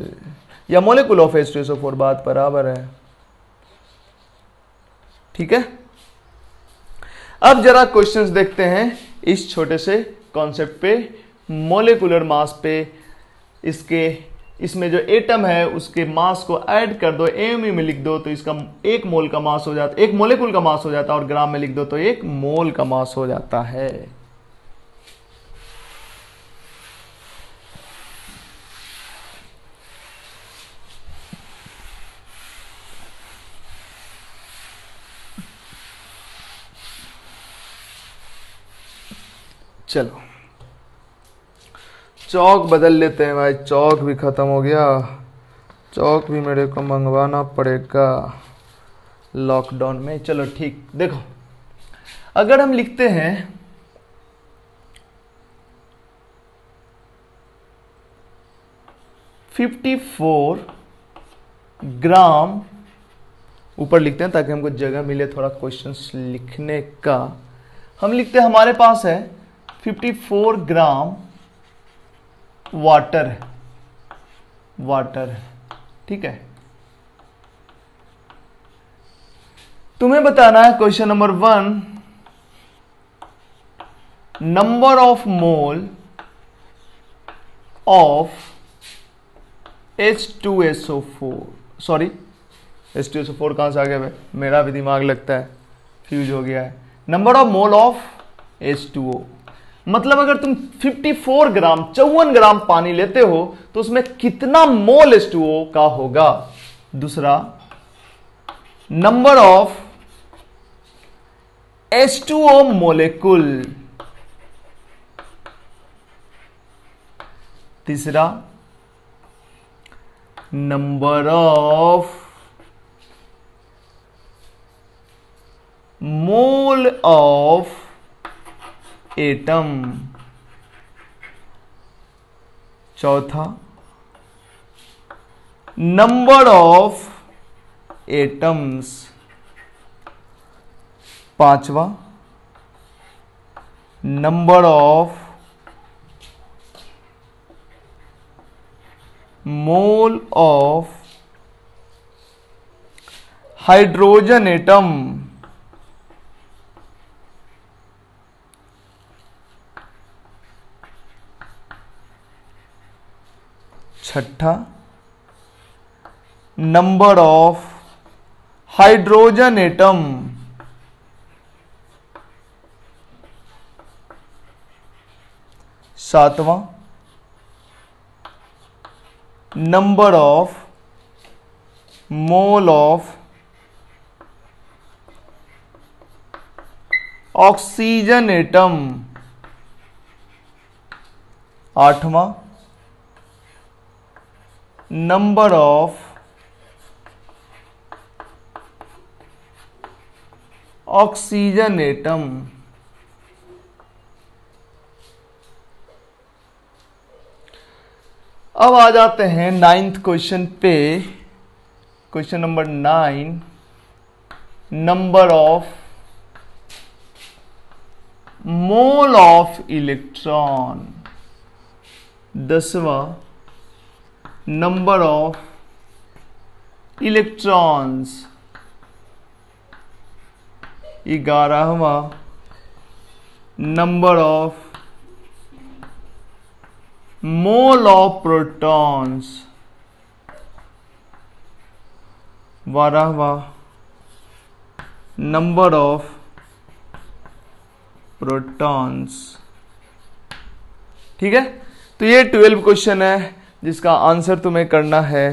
A: या molecule of S two S O four बात बराबर है ठीक है अब जरा questions देखते हैं इस छोटे से कॉन्सेप्ट पे मोलिकुलर मास पे इसके इसमें जो एटम है उसके मास को ऐड कर दो एम में लिख दो तो इसका एक मोल का मास हो जाता एक मोलिकुल का मास हो जाता है और ग्राम में लिख दो तो एक मोल का मास हो जाता है चलो चौक बदल लेते हैं भाई चौक भी ख़त्म हो गया चौक भी मेरे को मंगवाना पड़ेगा लॉकडाउन में चलो ठीक देखो अगर हम लिखते हैं फिफ्टी फोर ग्राम ऊपर लिखते हैं ताकि हमको जगह मिले थोड़ा क्वेश्चंस लिखने का हम लिखते हैं हमारे पास है 54 ग्राम वाटर वाटर ठीक है तुम्हें बताना है question number one number of mole of H two S O four sorry H two S O four कहां से आ गया भाई मेरा भी दिमाग लगता है फ्यूज हो गया है number of mole of H two O मतलब अगर तुम 54 ग्राम चौवन ग्राम पानी लेते हो तो उसमें कितना मोल एस का होगा दूसरा number of S two O molecule तीसरा number of mole of atom चौथा नंबर ऑफ एटम्स पांचवा number of mole of hydrogen atom छठा नंबर ऑफ हाइड्रोजन एटम सातवां number of mole of oxygen atom आठवां number of oxygen atom अब आ जाते हैं नाइन्थ क्वेश्चन पे question number nine number of mole of electron दसवा number of electrons ग्यारहवा number of mole of protons बारहवा number of protons ठीक है तो ये ट्वेल्व क्वेश्चन है जिसका आंसर तुम्हें करना है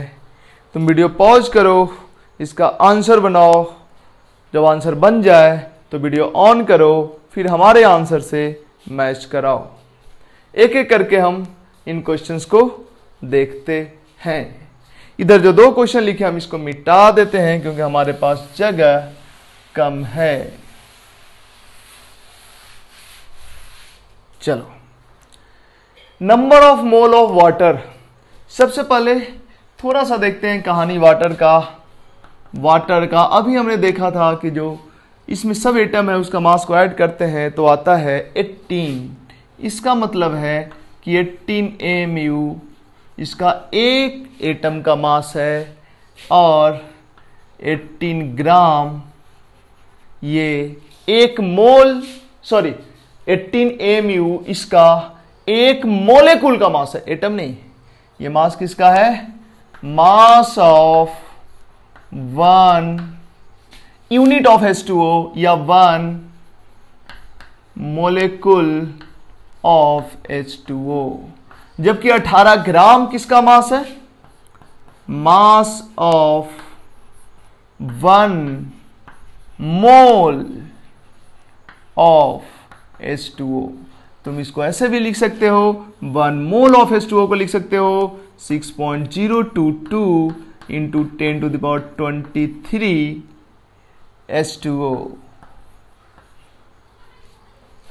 A: तुम वीडियो पॉज करो इसका आंसर बनाओ जब आंसर बन जाए तो वीडियो ऑन करो फिर हमारे आंसर से मैच कराओ एक एक करके हम इन क्वेश्चंस को देखते हैं इधर जो दो क्वेश्चन लिखे हम इसको मिटा देते हैं क्योंकि हमारे पास जगह कम है चलो number of mole of water सबसे पहले थोड़ा सा देखते हैं कहानी वाटर का वाटर का अभी हमने देखा था कि जो इसमें सब एटम है उसका मास को ऐड करते हैं तो आता है 18 इसका मतलब है कि 18 एम यू इसका एक एटम का मास है और 18 ग्राम ये एक मोल सॉरी 18 एम यू इसका एक मोलेकुल का मास है एटम नहीं ये मास किसका है mass of one unit of S two O या one molecule of H two O जबकि 18 ग्राम किसका मास है mass of one mole of H two O तुम इसको ऐसे भी लिख सकते हो one mole of S two O को लिख सकते हो six point zero two two into ten to the power twenty three S two O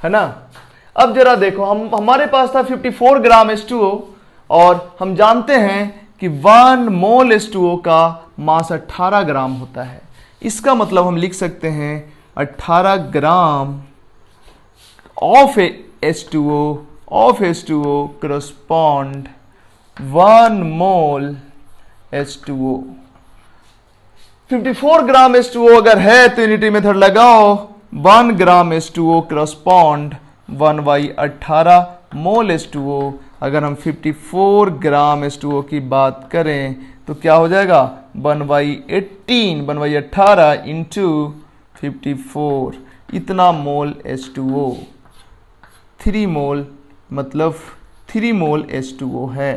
A: है ना अब जरा देखो हम हमारे पास था 54 ग्राम एस टू ओ और हम जानते हैं कि one mole S two O का मास 18 ग्राम होता है इसका मतलब हम लिख सकते हैं 18 gram of H2O of H2O correspond one mole H2O 54 gram H2O अगर है तो यूनिटी मेथड लगाओ 1 ग्राम H2O करस्पॉन्ड 1 बाई अट्ठारह मोल H2O अगर हम 54 ग्राम H2O की बात करें तो क्या हो जाएगा 1 बाई एटीन वन बाई अट्ठारह इंटू फिफ्टी इतना mole S two O three mole मतलब three mole S two O है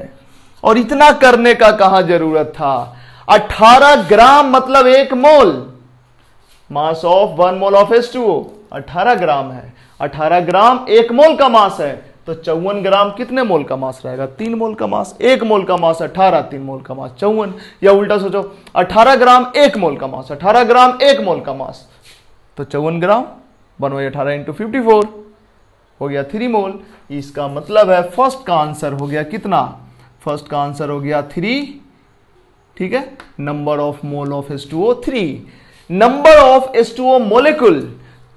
A: और इतना करने का कहा जरूरत था 18 ग्राम मतलब एक mole mass of one mole of S two O अठारह ग्राम है 18 ग्राम एक मोल का मास है तो चौवन ग्राम कितने मोल का मास रहेगा तीन मोल का मास एक मोल का मास अठारह तीन मोल का मास चौवन या उल्टा सोचो अठारह ग्राम एक मोल का मास अठारह ग्राम एक मोल का मास तो चौवन ग्राम वन अठारह इंटू फिफ्टी फोर हो गया थ्री मोल इसका मतलब है फर्स्ट का आंसर हो गया कितना फर्स्ट का आंसर हो गया थ्री ठीक है number of mole of S two O three number of S two O molecule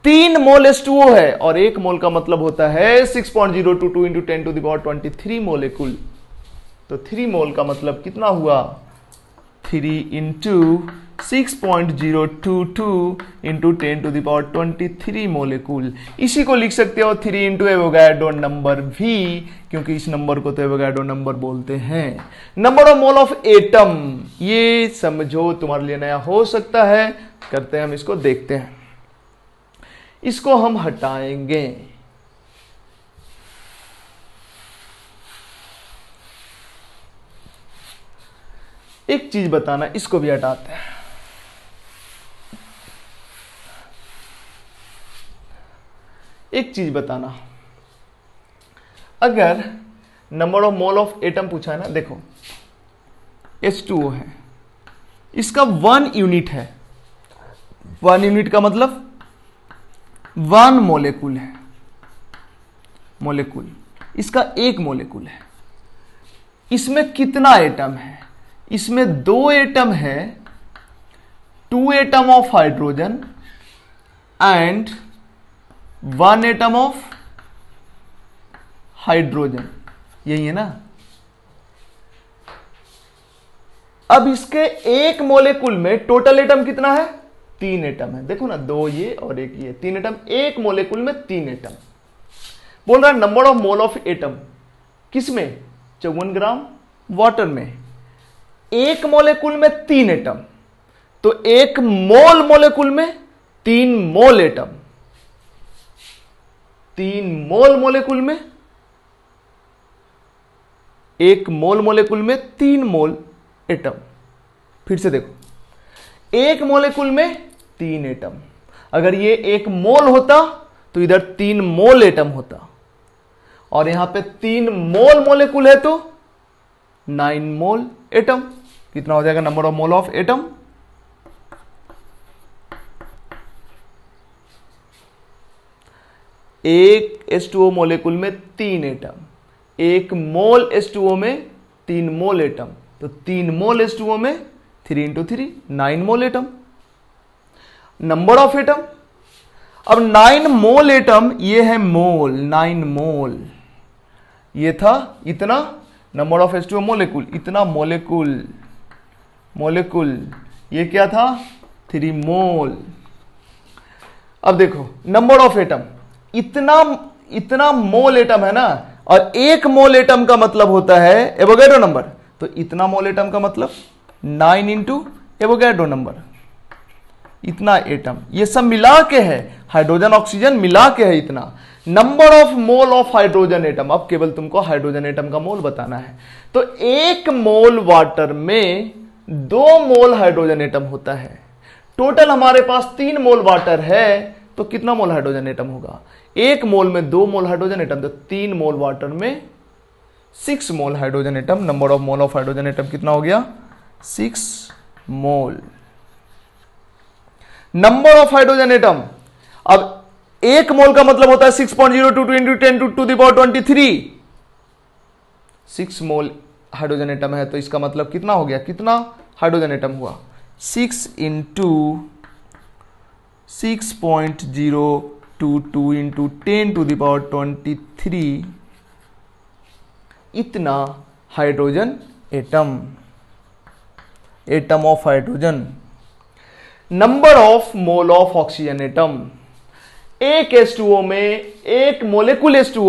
A: तीन मोल एस टू ओ है और एक मोल का मतलब होता है six point zero two two into ten to the power twenty three molecule तो three mole का मतलब कितना हुआ three into six point zero two two into ten to the power twenty three molecule इसी को लिख सकते हो थ्री इंटू एवोगैडो नंबर भी क्योंकि इस नंबर को तो एवोगैडो नंबर बोलते हैं number of mole of atom ये समझो तुम्हारे लिए नया हो सकता है करते हैं हम इसको देखते हैं इसको हम हटाएंगे एक चीज बताना इसको भी हटाते हैं एक चीज बताना अगर number of mole of atom पूछा है ना देखो टू है इसका वन यूनिट है वन यूनिट का मतलब वन मोलिकुल है मोलिकुल इसका एक मोलिकुल है इसमें कितना एटम है इसमें दो एटम है two atom of hydrogen and one atom of hydrogen यही है ना अब इसके एक मोलेकुल में टोटल एटम कितना है तीन एटम है देखो ना दो ये और एक ये तीन एटम एक मोलेकुल में तीन एटम बोल रहा है number of mole of atom किसमें चौवन ग्राम वाटर में एक मोलिकुल में तीन एटम तो एक मोल मोलिकुल में तीन मोल एटम तीन मोल मोलिकुल में एक मोल मोलिकुल में तीन मोल एटम फिर से देखो एक मोलिकुल में तीन एटम अगर ये एक मोल होता तो इधर तीन मोल एटम होता और यहां पे तीन मोल मोलिकुल है तो नाइन मोल एटम कितना हो जाएगा number of mole of atom एक एस टू ओ मोलिकुल में तीन एटम एक मोल एस टू ओ में तीन मोल एटम तो तीन मोल एस टू ओ में three into three nine mole atom number of atom अब नाइन मोल एटम ये है मोल नाइन मोल ये था इतना number of S two O molecule इतना मोलिकुल मोलिकुल ये क्या था थ्री मोल अब देखो नंबर ऑफ एटम इतना इतना मोल एटम है ना और एक मोल एटम का मतलब होता है एवोगैडो नंबर तो इतना मोल एटम का मतलब नाइन इंटू एवोगेडो नंबर इतना एटम ये सब मिला के है हाइड्रोजन ऑक्सीजन मिला के है इतना number of mole of hydrogen atom अब केवल तुमको हाइड्रोजन एटम का मोल बताना है तो एक मोल वाटर में दो मोल हाइड्रोजन एटम होता है टोटल हमारे पास तीन मोल वाटर है तो कितना मोल हाइड्रोजन एटम होगा एक मोल में दो मोल हाइड्रोजन एटम तो तीन मोल वाटर में six mole hydrogen atom number of mole of hydrogen atom कितना हो गया six mole number of hydrogen atom अब एक मोल का मतलब होता है six point zero two two into ten to to the power twenty three six mole hydrogen atom है तो इसका मतलब कितना हो गया कितना हाइड्रोजन एटम हुआ six into six point zero two two into ten to the power twenty three इतना hydrogen atom atom of hydrogen number of mole of oxygen atom एक एस में एक molecule S two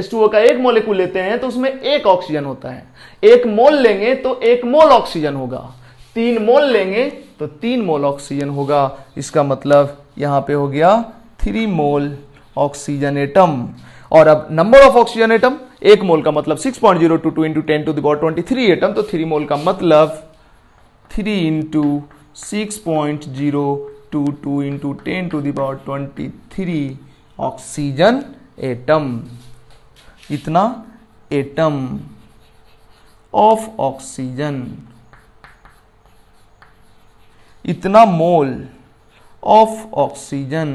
A: S two का एक molecule लेते हैं तो उसमें एक ऑक्सीजन होता है एक मोल लेंगे तो एक मोल ऑक्सीजन होगा तीन मोल लेंगे तो तीन मोल ऑक्सीजन होगा इसका मतलब यहां पे हो गया थ्री मोल ऑक्सीजन एटम और अब नंबर ऑफ ऑक्सीजन एटम एक मोल का मतलब six point zero two two into ten to the power twenty three atom तो थ्री मोल का मतलब three into six point zero two two into ten to the power twenty three oxygen atom इतना atom of oxygen इतना mole of oxygen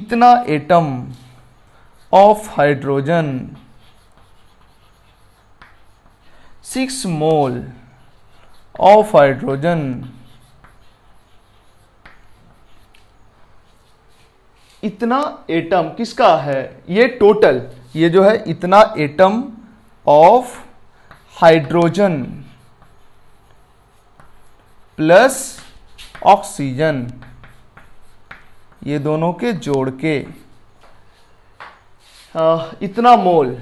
A: इतना atom of hydrogen six mole of hydrogen इतना atom किसका है ये total ये जो है इतना atom of hydrogen plus oxygen ये दोनों के जोड़ के इतना mole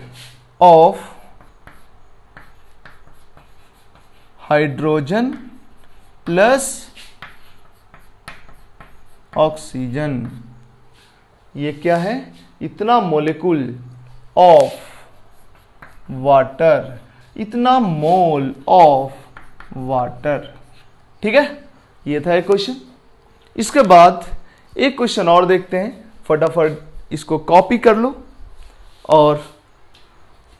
A: of hydrogen plus oxygen ये क्या है इतना मोलिकुल ऑफ वाटर इतना मोल ऑफ वाटर ठीक है ये था एक क्वेश्चन इसके बाद एक क्वेश्चन और देखते हैं फटाफट इसको कॉपी कर लो और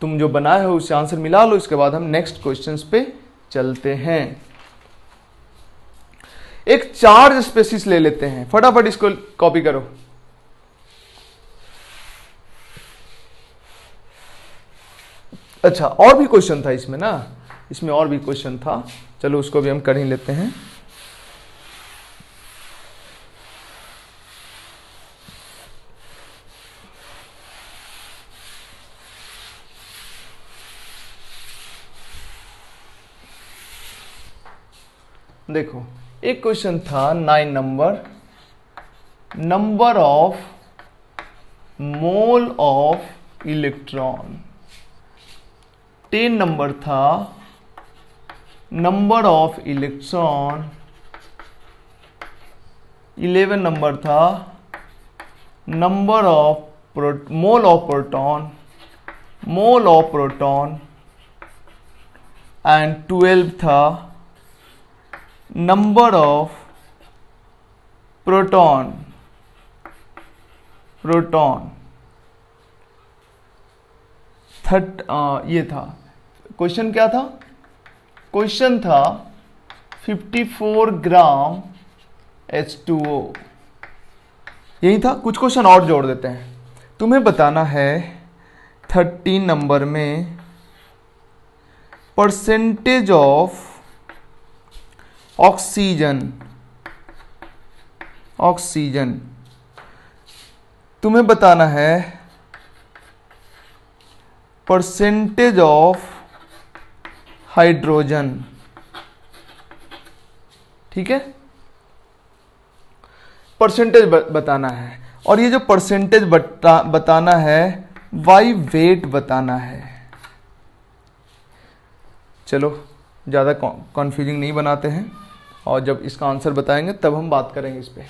A: तुम जो बनाए हो उससे आंसर मिला लो इसके बाद हम नेक्स्ट क्वेश्चंस पे चलते हैं एक चार्ज स्पेसिस ले लेते हैं फटाफट इसको कॉपी करो अच्छा और भी क्वेश्चन था इसमें ना इसमें और भी क्वेश्चन था चलो उसको भी हम कर ही लेते हैं देखो एक क्वेश्चन था nine number number of mole of electron ten number था number of electron eleven number था number of mole of proton mole of proton and twelve था number of proton proton thirteen ये था क्वेश्चन क्या था question था 54 gram H2O यही था कुछ क्वेश्चन और जोड़ देते हैं तुम्हें बताना है थर्टीन नंबर में परसेंटेज ऑफ ऑक्सीजन ऑक्सीजन तुम्हें बताना है परसेंटेज ऑफ हाइड्रोजन ठीक है परसेंटेज बताना है और ये जो परसेंटेज बता, बताना है वाई वेट बताना है चलो ज़्यादा कॉन्फ्यूजिंग नहीं बनाते हैं और जब इसका आंसर बताएंगे तब हम बात करेंगे इस पर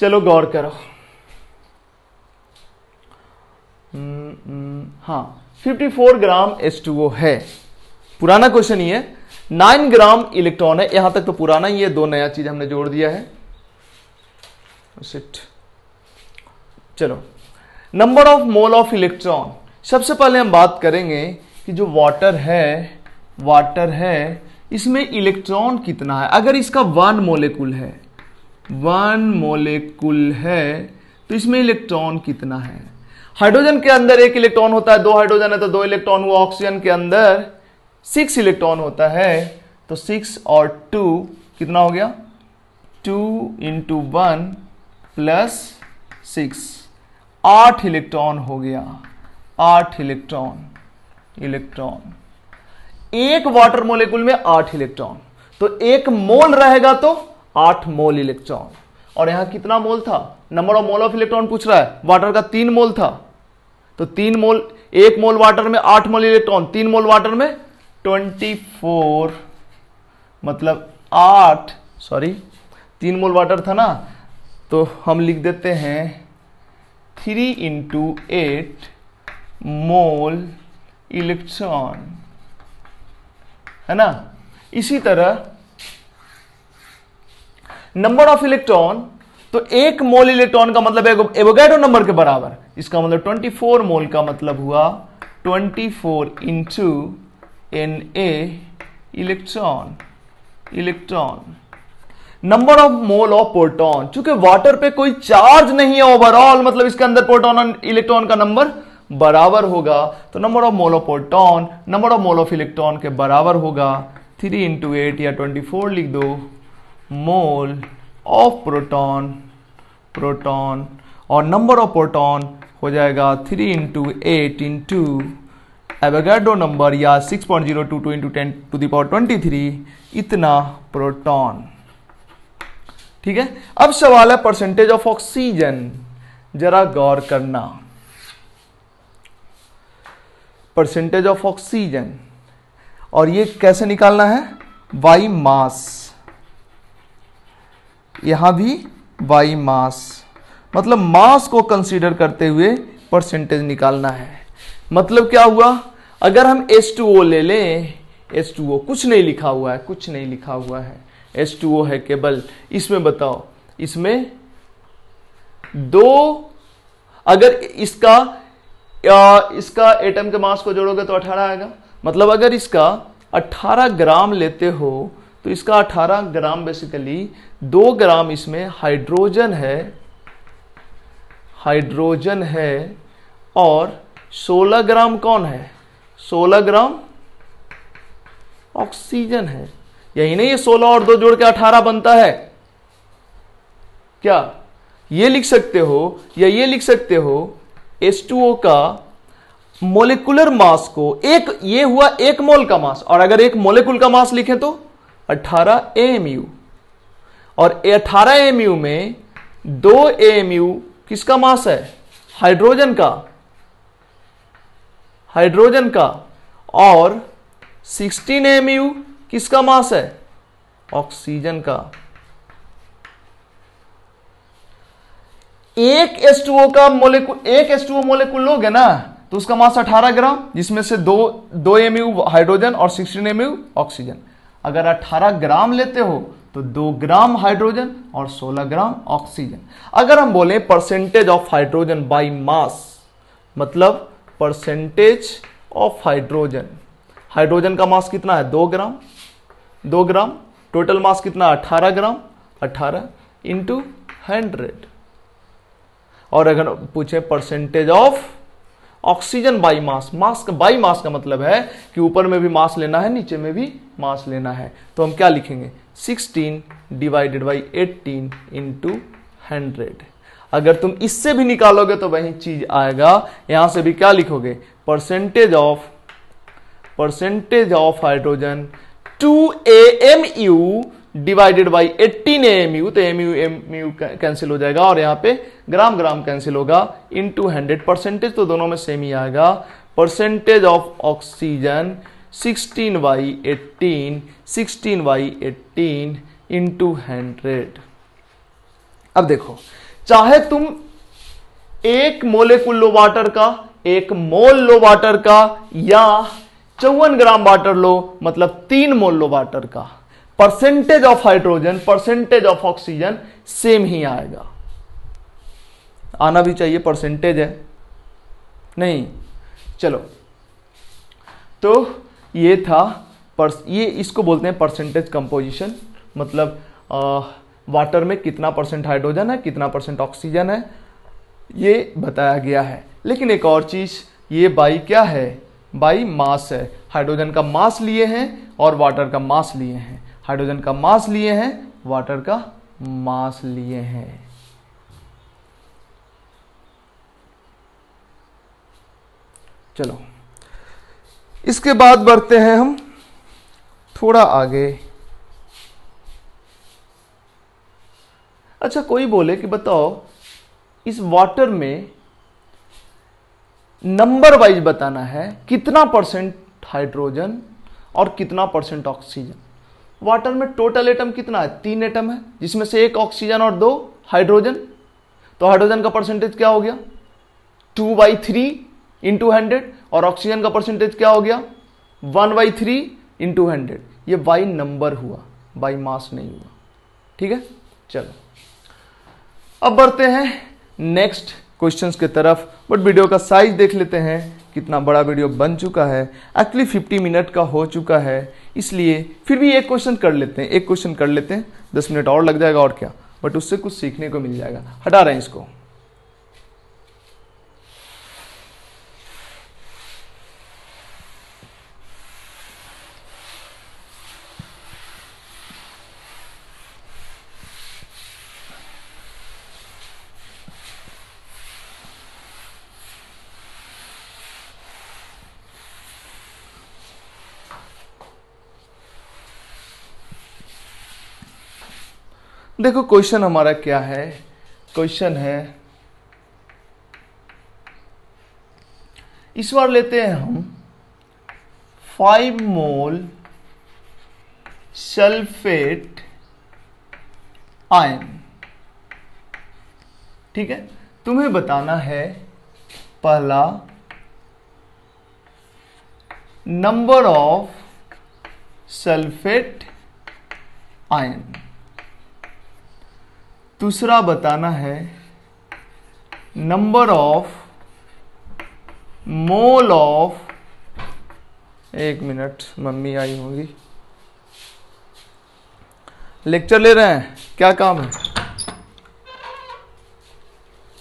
A: चलो गौर करो हम्म, हाँ 54 ग्राम H2O है पुराना क्वेश्चन ये नाइन ग्राम इलेक्ट्रॉन है यहां तक तो पुराना ही है दो नया चीज हमने जोड़ दिया है चलो number of mole of electron सबसे पहले हम बात करेंगे कि जो वाटर है वाटर है इसमें इलेक्ट्रॉन कितना है अगर इसका वन मोलेकुल है वन मोलेकुल है तो इसमें इलेक्ट्रॉन कितना है हाइड्रोजन के अंदर एक इलेक्ट्रॉन होता है दो हाइड्रोजन है तो दो इलेक्ट्रॉन हुआ ऑक्सीजन के अंदर सिक्स इलेक्ट्रॉन होता है तो सिक्स और टू कितना हो गया two into one plus six आठ इलेक्ट्रॉन हो गया आठ इलेक्ट्रॉन इलेक्ट्रॉन एक वाटर मोलिकुल में आठ इलेक्ट्रॉन तो एक मोल रहेगा तो आठ मोल इलेक्ट्रॉन और यहां कितना मोल था number of mole of electron पूछ रहा है वाटर का तीन मोल था तो तीन मोल एक मोल वाटर में आठ मोल इलेक्ट्रॉन तीन मोल वाटर में ट्वेंटी फोर मतलब आठ सॉरी तीन मोल वाटर था ना तो हम लिख देते हैं three into eight mole electron है ना इसी तरह नंबर ऑफ इलेक्ट्रॉन तो एक मोल इलेक्ट्रॉन का मतलब एवोगैडो नंबर के बराबर इसका मतलब 24 मोल का मतलब हुआ 24 four into N A electron electron number of mole of proton चूंकि वाटर पे कोई चार्ज नहीं है ओवरऑल मतलब इसके अंदर प्रोटॉन और इलेक्ट्रॉन का नंबर बराबर होगा तो number of mole of proton number of mole of electron के बराबर होगा थ्री इंटू एट या ट्वेंटी फोर लिख दो मोल ऑफ प्रोटॉन प्रोटॉन और नंबर ऑफ प्रोटॉन हो जाएगा three into eight into Avogadro number या six point zero two two into ten to the power twenty three इतना प्रोटॉन ठीक है अब सवाल है परसेंटेज ऑफ ऑक्सीजन जरा गौर करना परसेंटेज ऑफ ऑक्सीजन और ये कैसे निकालना है वाई मास यहां भी वाई मास मतलब मास को कंसीडर करते हुए परसेंटेज निकालना है मतलब क्या हुआ अगर हम H2O ले लें H2O कुछ नहीं लिखा हुआ है कुछ नहीं लिखा हुआ है H2O है केवल इसमें बताओ इसमें दो अगर इसका या इसका एटम के मास को जोड़ोगे तो 18 आएगा मतलब अगर इसका 18 ग्राम लेते हो तो इसका 18 ग्राम बेसिकली दो ग्राम इसमें हाइड्रोजन है हाइड्रोजन है और 16 ग्राम कौन है 16 ग्राम ऑक्सीजन है यही नहीं ये 16 और दो जोड़ के 18 बनता है क्या ये लिख सकते हो या ये लिख सकते हो H2O का मोलिकुलर मास को एक ये हुआ एक मोल का मास और अगर एक मोलिकुल का मास लिखें तो 18 एम और 18 एम में दो एम किसका मास है हाइड्रोजन का हाइड्रोजन का और 16 एम किसका मास है ऑक्सीजन का एक एस का मोलिकुल एक H2O मोलिकुल लोगे ना तो उसका मास 18 ग्राम जिसमें से दो दो एम हाइड्रोजन और 16 एम ऑक्सीजन अगर 18 ग्राम लेते हो तो दो ग्राम हाइड्रोजन और 16 ग्राम ऑक्सीजन अगर हम बोले percentage of hydrogen by mass मतलब परसेंटेज ऑफ हाइड्रोजन हाइड्रोजन का मास कितना है दो ग्राम दो ग्राम टोटल मास कितना अठारह ग्राम अठारह इंटू हंड्रेड और अगर पूछे percentage of oxygen by mass mass का बाई मास का मतलब है कि ऊपर में भी मास लेना है नीचे में भी मास लेना है तो हम क्या लिखेंगे sixteen divided by in into hundred अगर तुम इससे भी निकालोगे तो वही चीज आएगा यहां से भी क्या लिखोगे percentage of percentage of hydrogen two A M U divided by eighteen A M U तो M U M U cancel हो जाएगा और यहाँ पे ग्राम ग्राम कैंसिल होगा इन टू हंड्रेड परसेंटेज तो दोनों में सेम ही आएगा percentage of oxygen sixteen by eighteen sixteen by eighteen into hundred अब देखो चाहे तुम एक मोलेकुल लो वाटर का एक मोल लो वाटर का या चौवन ग्राम वाटर लो मतलब तीन मोल लो वाटर का percentage of hydrogen percentage of oxygen same ही आएगा आना भी चाहिए परसेंटेज है नहीं चलो तो ये था पर्स ये इसको बोलते हैं परसेंटेज कंपोजिशन मतलब आ, वाटर में कितना परसेंट हाइड्रोजन है कितना परसेंट ऑक्सीजन है ये बताया गया है लेकिन एक और चीज़ ये बाई क्या है बाई मास है हाइड्रोजन का मास लिए हैं और वाटर का मास लिए हैं हाइड्रोजन का मास लिए हैं वाटर का मास लिए हैं चलो इसके बाद बढ़ते हैं हम थोड़ा आगे अच्छा कोई बोले कि बताओ इस वाटर में नंबर वाइज बताना है कितना परसेंट हाइड्रोजन और कितना परसेंट ऑक्सीजन वाटर में टोटल एटम कितना है तीन एटम है जिसमें से एक ऑक्सीजन और दो हाइड्रोजन तो हाइड्रोजन का परसेंटेज क्या हो गया two by three into hundred और ऑक्सीजन का परसेंटेज क्या हो गया one by three into hundred ये बाई नंबर हुआ बाई मास नहीं हुआ ठीक है चलो अब बढ़ते हैं नेक्स्ट क्वेश्चंस के तरफ बट वीडियो का साइज देख लेते हैं कितना बड़ा वीडियो बन चुका है एक्चुअली 50 मिनट का हो चुका है इसलिए फिर भी एक क्वेश्चन कर लेते हैं एक क्वेश्चन कर लेते हैं दस मिनट और लग जाएगा और क्या बट उससे कुछ सीखने को मिल जाएगा हटा रहे हैं इसको देखो क्वेश्चन हमारा क्या है क्वेश्चन है इस बार लेते हैं हम फाइव मोल सल्फेट आयन ठीक है तुम्हें बताना है पहला नंबर ऑफ सल्फेट आयन दूसरा बताना है नंबर ऑफ मोल ऑफ एक मिनट मम्मी आई होंगी लेक्चर ले रहे हैं क्या काम है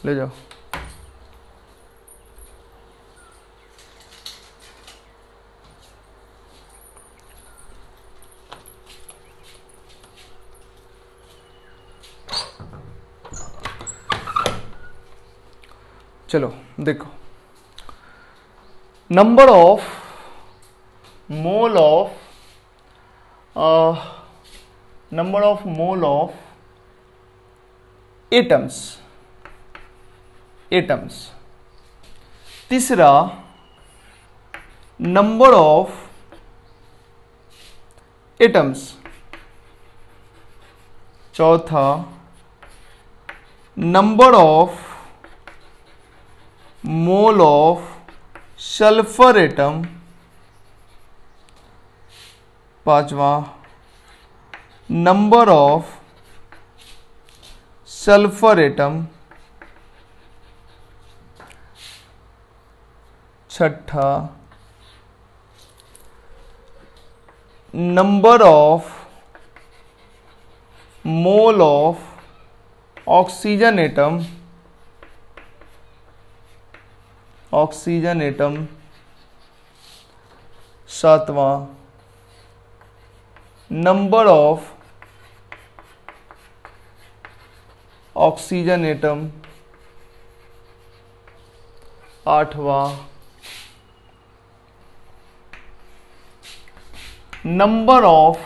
A: ले जाओ चलो देखो number of mole of number of mole of atoms atoms तीसरा नंबर ऑफ एटम्स चौथा number of mole of sulphur atom पांचवा नंबर ऑफ सल्फर एटम छठा number of mole of oxygen atom oxygen atom सातवां number of oxygen atom आठवां number of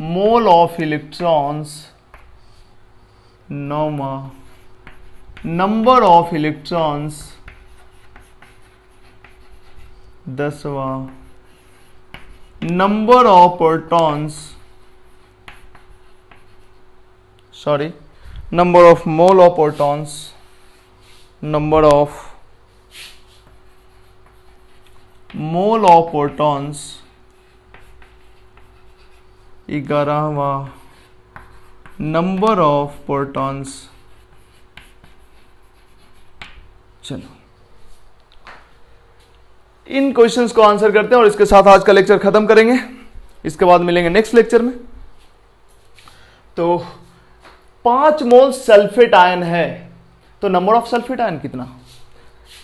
A: mole of electrons नौवा number of electrons दसवा number of protons sorry number of mole of protons number of mole of protons ग्यारहवा number of protons चलो इन questions को answer करते हैं और इसके साथ आज का लेक्चर खत्म करेंगे इसके बाद मिलेंगे नेक्स्ट लेक्चर में तो पांच मोल सल्फेट आयन है तो नंबर ऑफ सल्फेट आयन कितना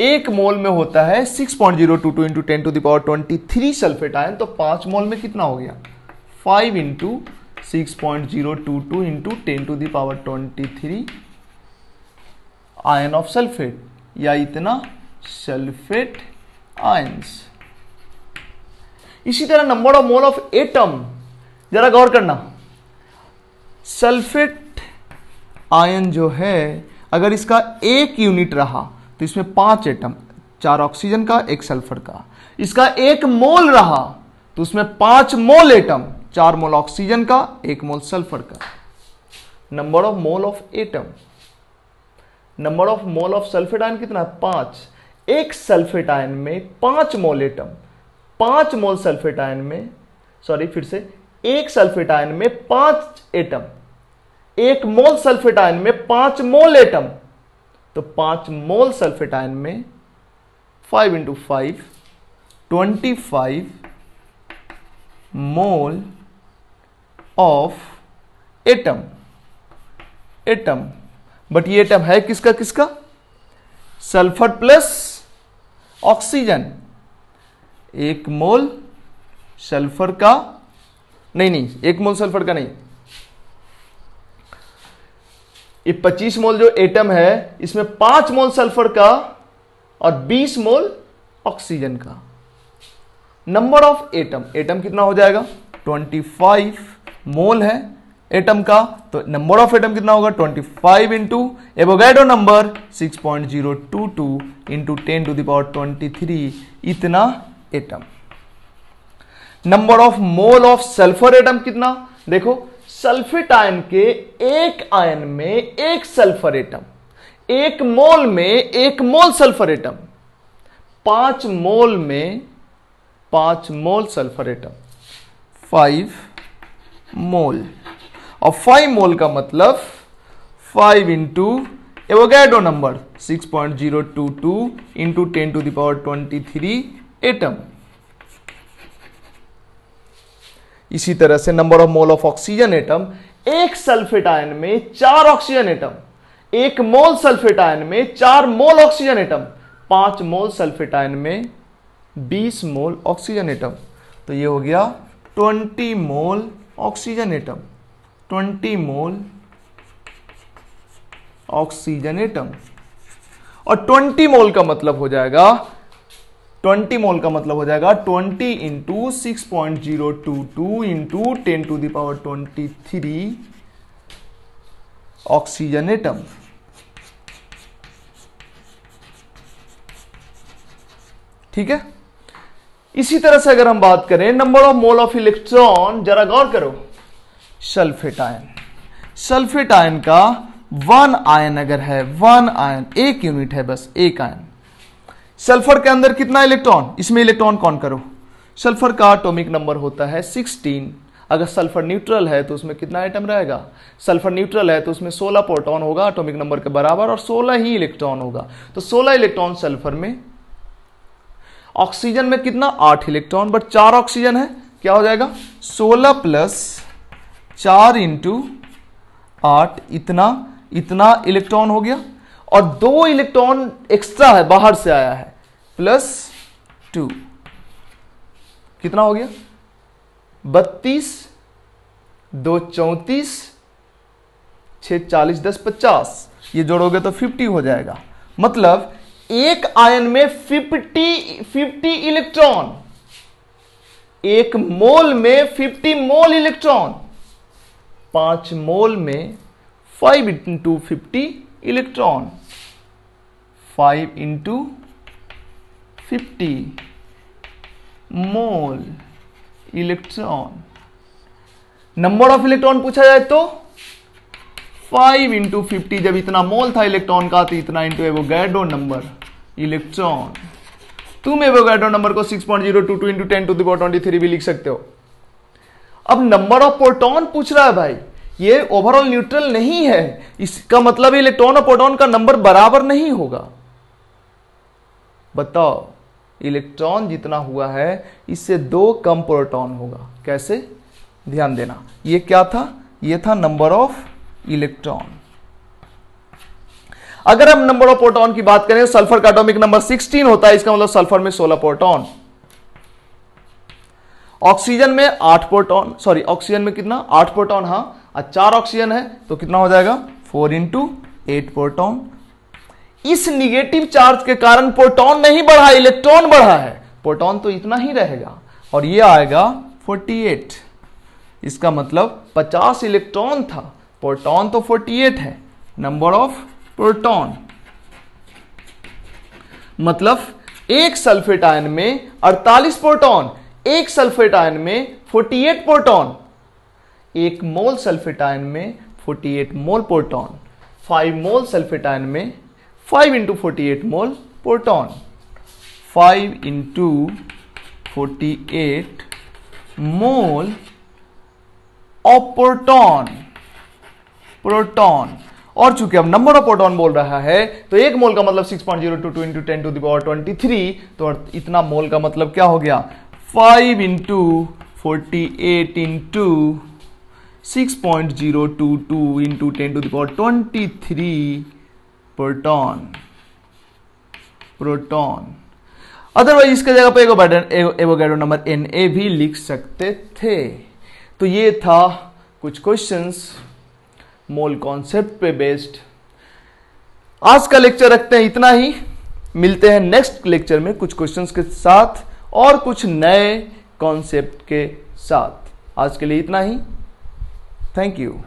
A: एक मोल में होता है 6.022 point zero two two into ten to the power twenty three sulphate ion तो पांच मोल में कितना हो गया five into six point zero two two into ten to the power twenty three ion of sulphate या इतना सल्फेट आयंस इसी तरह number of mole of atom जरा गौर करना सल्फेट आयन जो है अगर इसका एक यूनिट रहा तो इसमें पांच एटम चार ऑक्सीजन का एक सल्फर का इसका एक मोल रहा तो उसमें पांच मोल एटम चार मोल ऑक्सीजन का एक मोल सल्फर का number of mole of atom number of mole of sulphate ion कितना है पांच एक सल्फेट आयन में पांच मोल एटम पांच मोल सल्फेट आयन में सॉरी फिर से एक सल्फेट आयन में पांच एटम एक मोल सल्फेट आयन में पांच मोल एटम तो पांच मोल सल्फेट आयन में five into five twenty five mole of atom atom but ये एटम है किसका किसका सल्फर प्लस ऑक्सीजन एक मोल सल्फर का नहीं नहीं एक मोल सल्फर का नहीं ये 25 मोल जो एटम है इसमें 5 मोल सल्फर का और 20 मोल ऑक्सीजन का नंबर ऑफ एटम एटम कितना हो जाएगा 25 मोल है एटम का तो नंबर ऑफ एटम कितना होगा 25 five into Avogadro number 6.022 point zero two two into ten to the power twenty इतना atom number of mole of sulphur atom कितना देखो सल्फेट आयन के एक आयन में एक सल्फर एटम एक मोल में एक मोल सल्फर एटम पांच मोल में पांच mole sulphur atom five mole और फाइव मोल का मतलब five into Avogadro number six point zero two two into ten to the power twenty three atom इसी तरह से number of mole of oxygen atom एक सल्फेट आयन में चार oxygen atom एक मोल सल्फेट आयन में चार मोल ऑक्सीजन एटम पांच मोल सल्फेट आयन में बीस मोल ऑक्सीजन एटम तो ये हो गया twenty mole oxygen atom twenty mole oxygen atom और ट्वेंटी मोल का मतलब हो जाएगा ट्वेंटी मोल का मतलब हो जाएगा twenty into six point zero two two into ten to the power twenty three oxygen atom ठीक है इसी तरह से अगर हम बात करें number of mole of electron जरा गौर करो सल्फेट आयन सल्फेट आयन का वन आयन अगर है वन आयन एक यूनिट है बस एक आयन सल्फर के अंदर कितना इलेक्ट्रॉन इसमें इलेक्ट्रॉन कौन करो सल्फर का एटॉमिक नंबर होता है 16 अगर सल्फर न्यूट्रल है तो उसमें कितना आइटम रहेगा सल्फर न्यूट्रल है तो उसमें 16 प्रोटॉन होगा एटॉमिक नंबर के बराबर और 16 ही इलेक्ट्रॉन होगा तो 16 इलेक्ट्रॉन सल्फर में ऑक्सीजन में कितना आठ इलेक्ट्रॉन बट चार ऑक्सीजन है क्या हो जाएगा सोलह प्लस चार इंटू आठ इतना इतना इलेक्ट्रॉन हो गया और दो इलेक्ट्रॉन एक्स्ट्रा है बाहर से आया है प्लस टू कितना हो गया बत्तीस दो चौतीस छ चालीस दस पचास ये जोड़ोगे तो फिफ्टी हो जाएगा मतलब एक आयन में फिफ्टी फिफ्टी इलेक्ट्रॉन एक मोल में फिफ्टी मोल इलेक्ट्रॉन पांच मोल में five into fifty electron five into fifty mole electron number of electron पूछा जाए तो 5 इंटू फिफ्टी जब इतना मोल था इलेक्ट्रॉन का तो इतना इंटू एवो गैडो नंबर इलेक्ट्रॉन तुम एवो गैडो नंबर को 6.022 point zero two two into ten to the power twenty three भी लिख सकते हो अब नंबर ऑफ प्रोटॉन पूछ रहा है भाई ये ओवरऑल न्यूट्रल नहीं है इसका मतलब इलेक्ट्रॉन और प्रोटॉन का नंबर बराबर नहीं होगा बताओ इलेक्ट्रॉन जितना हुआ है इससे दो कम प्रोटॉन होगा कैसे ध्यान देना ये क्या था ये था नंबर ऑफ इलेक्ट्रॉन अगर हम नंबर ऑफ प्रोटॉन की बात करें सल्फर का एटॉमिक नंबर 16 होता है इसका मतलब सल्फर में 16 प्रोटॉन ऑक्सीजन में आठ प्रोटॉन सॉरी ऑक्सीजन में कितना आठ प्रोटॉन हाँ चार ऑक्सीजन है तो कितना हो जाएगा फोर इंटू एट प्रोटॉन इस निगेटिव चार्ज के कारण प्रोटॉन नहीं बढ़ा इलेक्ट्रॉन बढ़ा है प्रोटॉन तो इतना ही रहेगा और ये आएगा 48 इसका मतलब 50 इलेक्ट्रॉन था प्रोटॉन तो 48 है नंबर ऑफ प्रोटॉन मतलब एक सल्फेट आयन में 48 प्रोटॉन एक सल्फेट आयन में 48 प्रोटॉन एक मोल सल्फेट आयन में 48 mole proton five mole sulphate ion में 5 into forty mole proton 5 into forty mole of proton proton और चूंकि अब नंबर ऑफ प्रोटॉन बोल रहा है तो एक मोल का मतलब 6.022 इंटू टेन टू पावर 23 तो इतना मोल का मतलब क्या हो गया five into forty eight into six point zero two two into ten to twenty three proton proton otherwise इसके जगह पर एगो एवोगेडो नंबर एन ए भी लिख सकते थे तो ये था कुछ क्वेश्चंस मोल कॉन्सेप्ट पे बेस्ड आज का लेक्चर रखते हैं इतना ही मिलते हैं नेक्स्ट लेक्चर में कुछ क्वेश्चंस के साथ और कुछ नए कॉन्सेप्ट के साथ आज के लिए इतना ही थैंक यू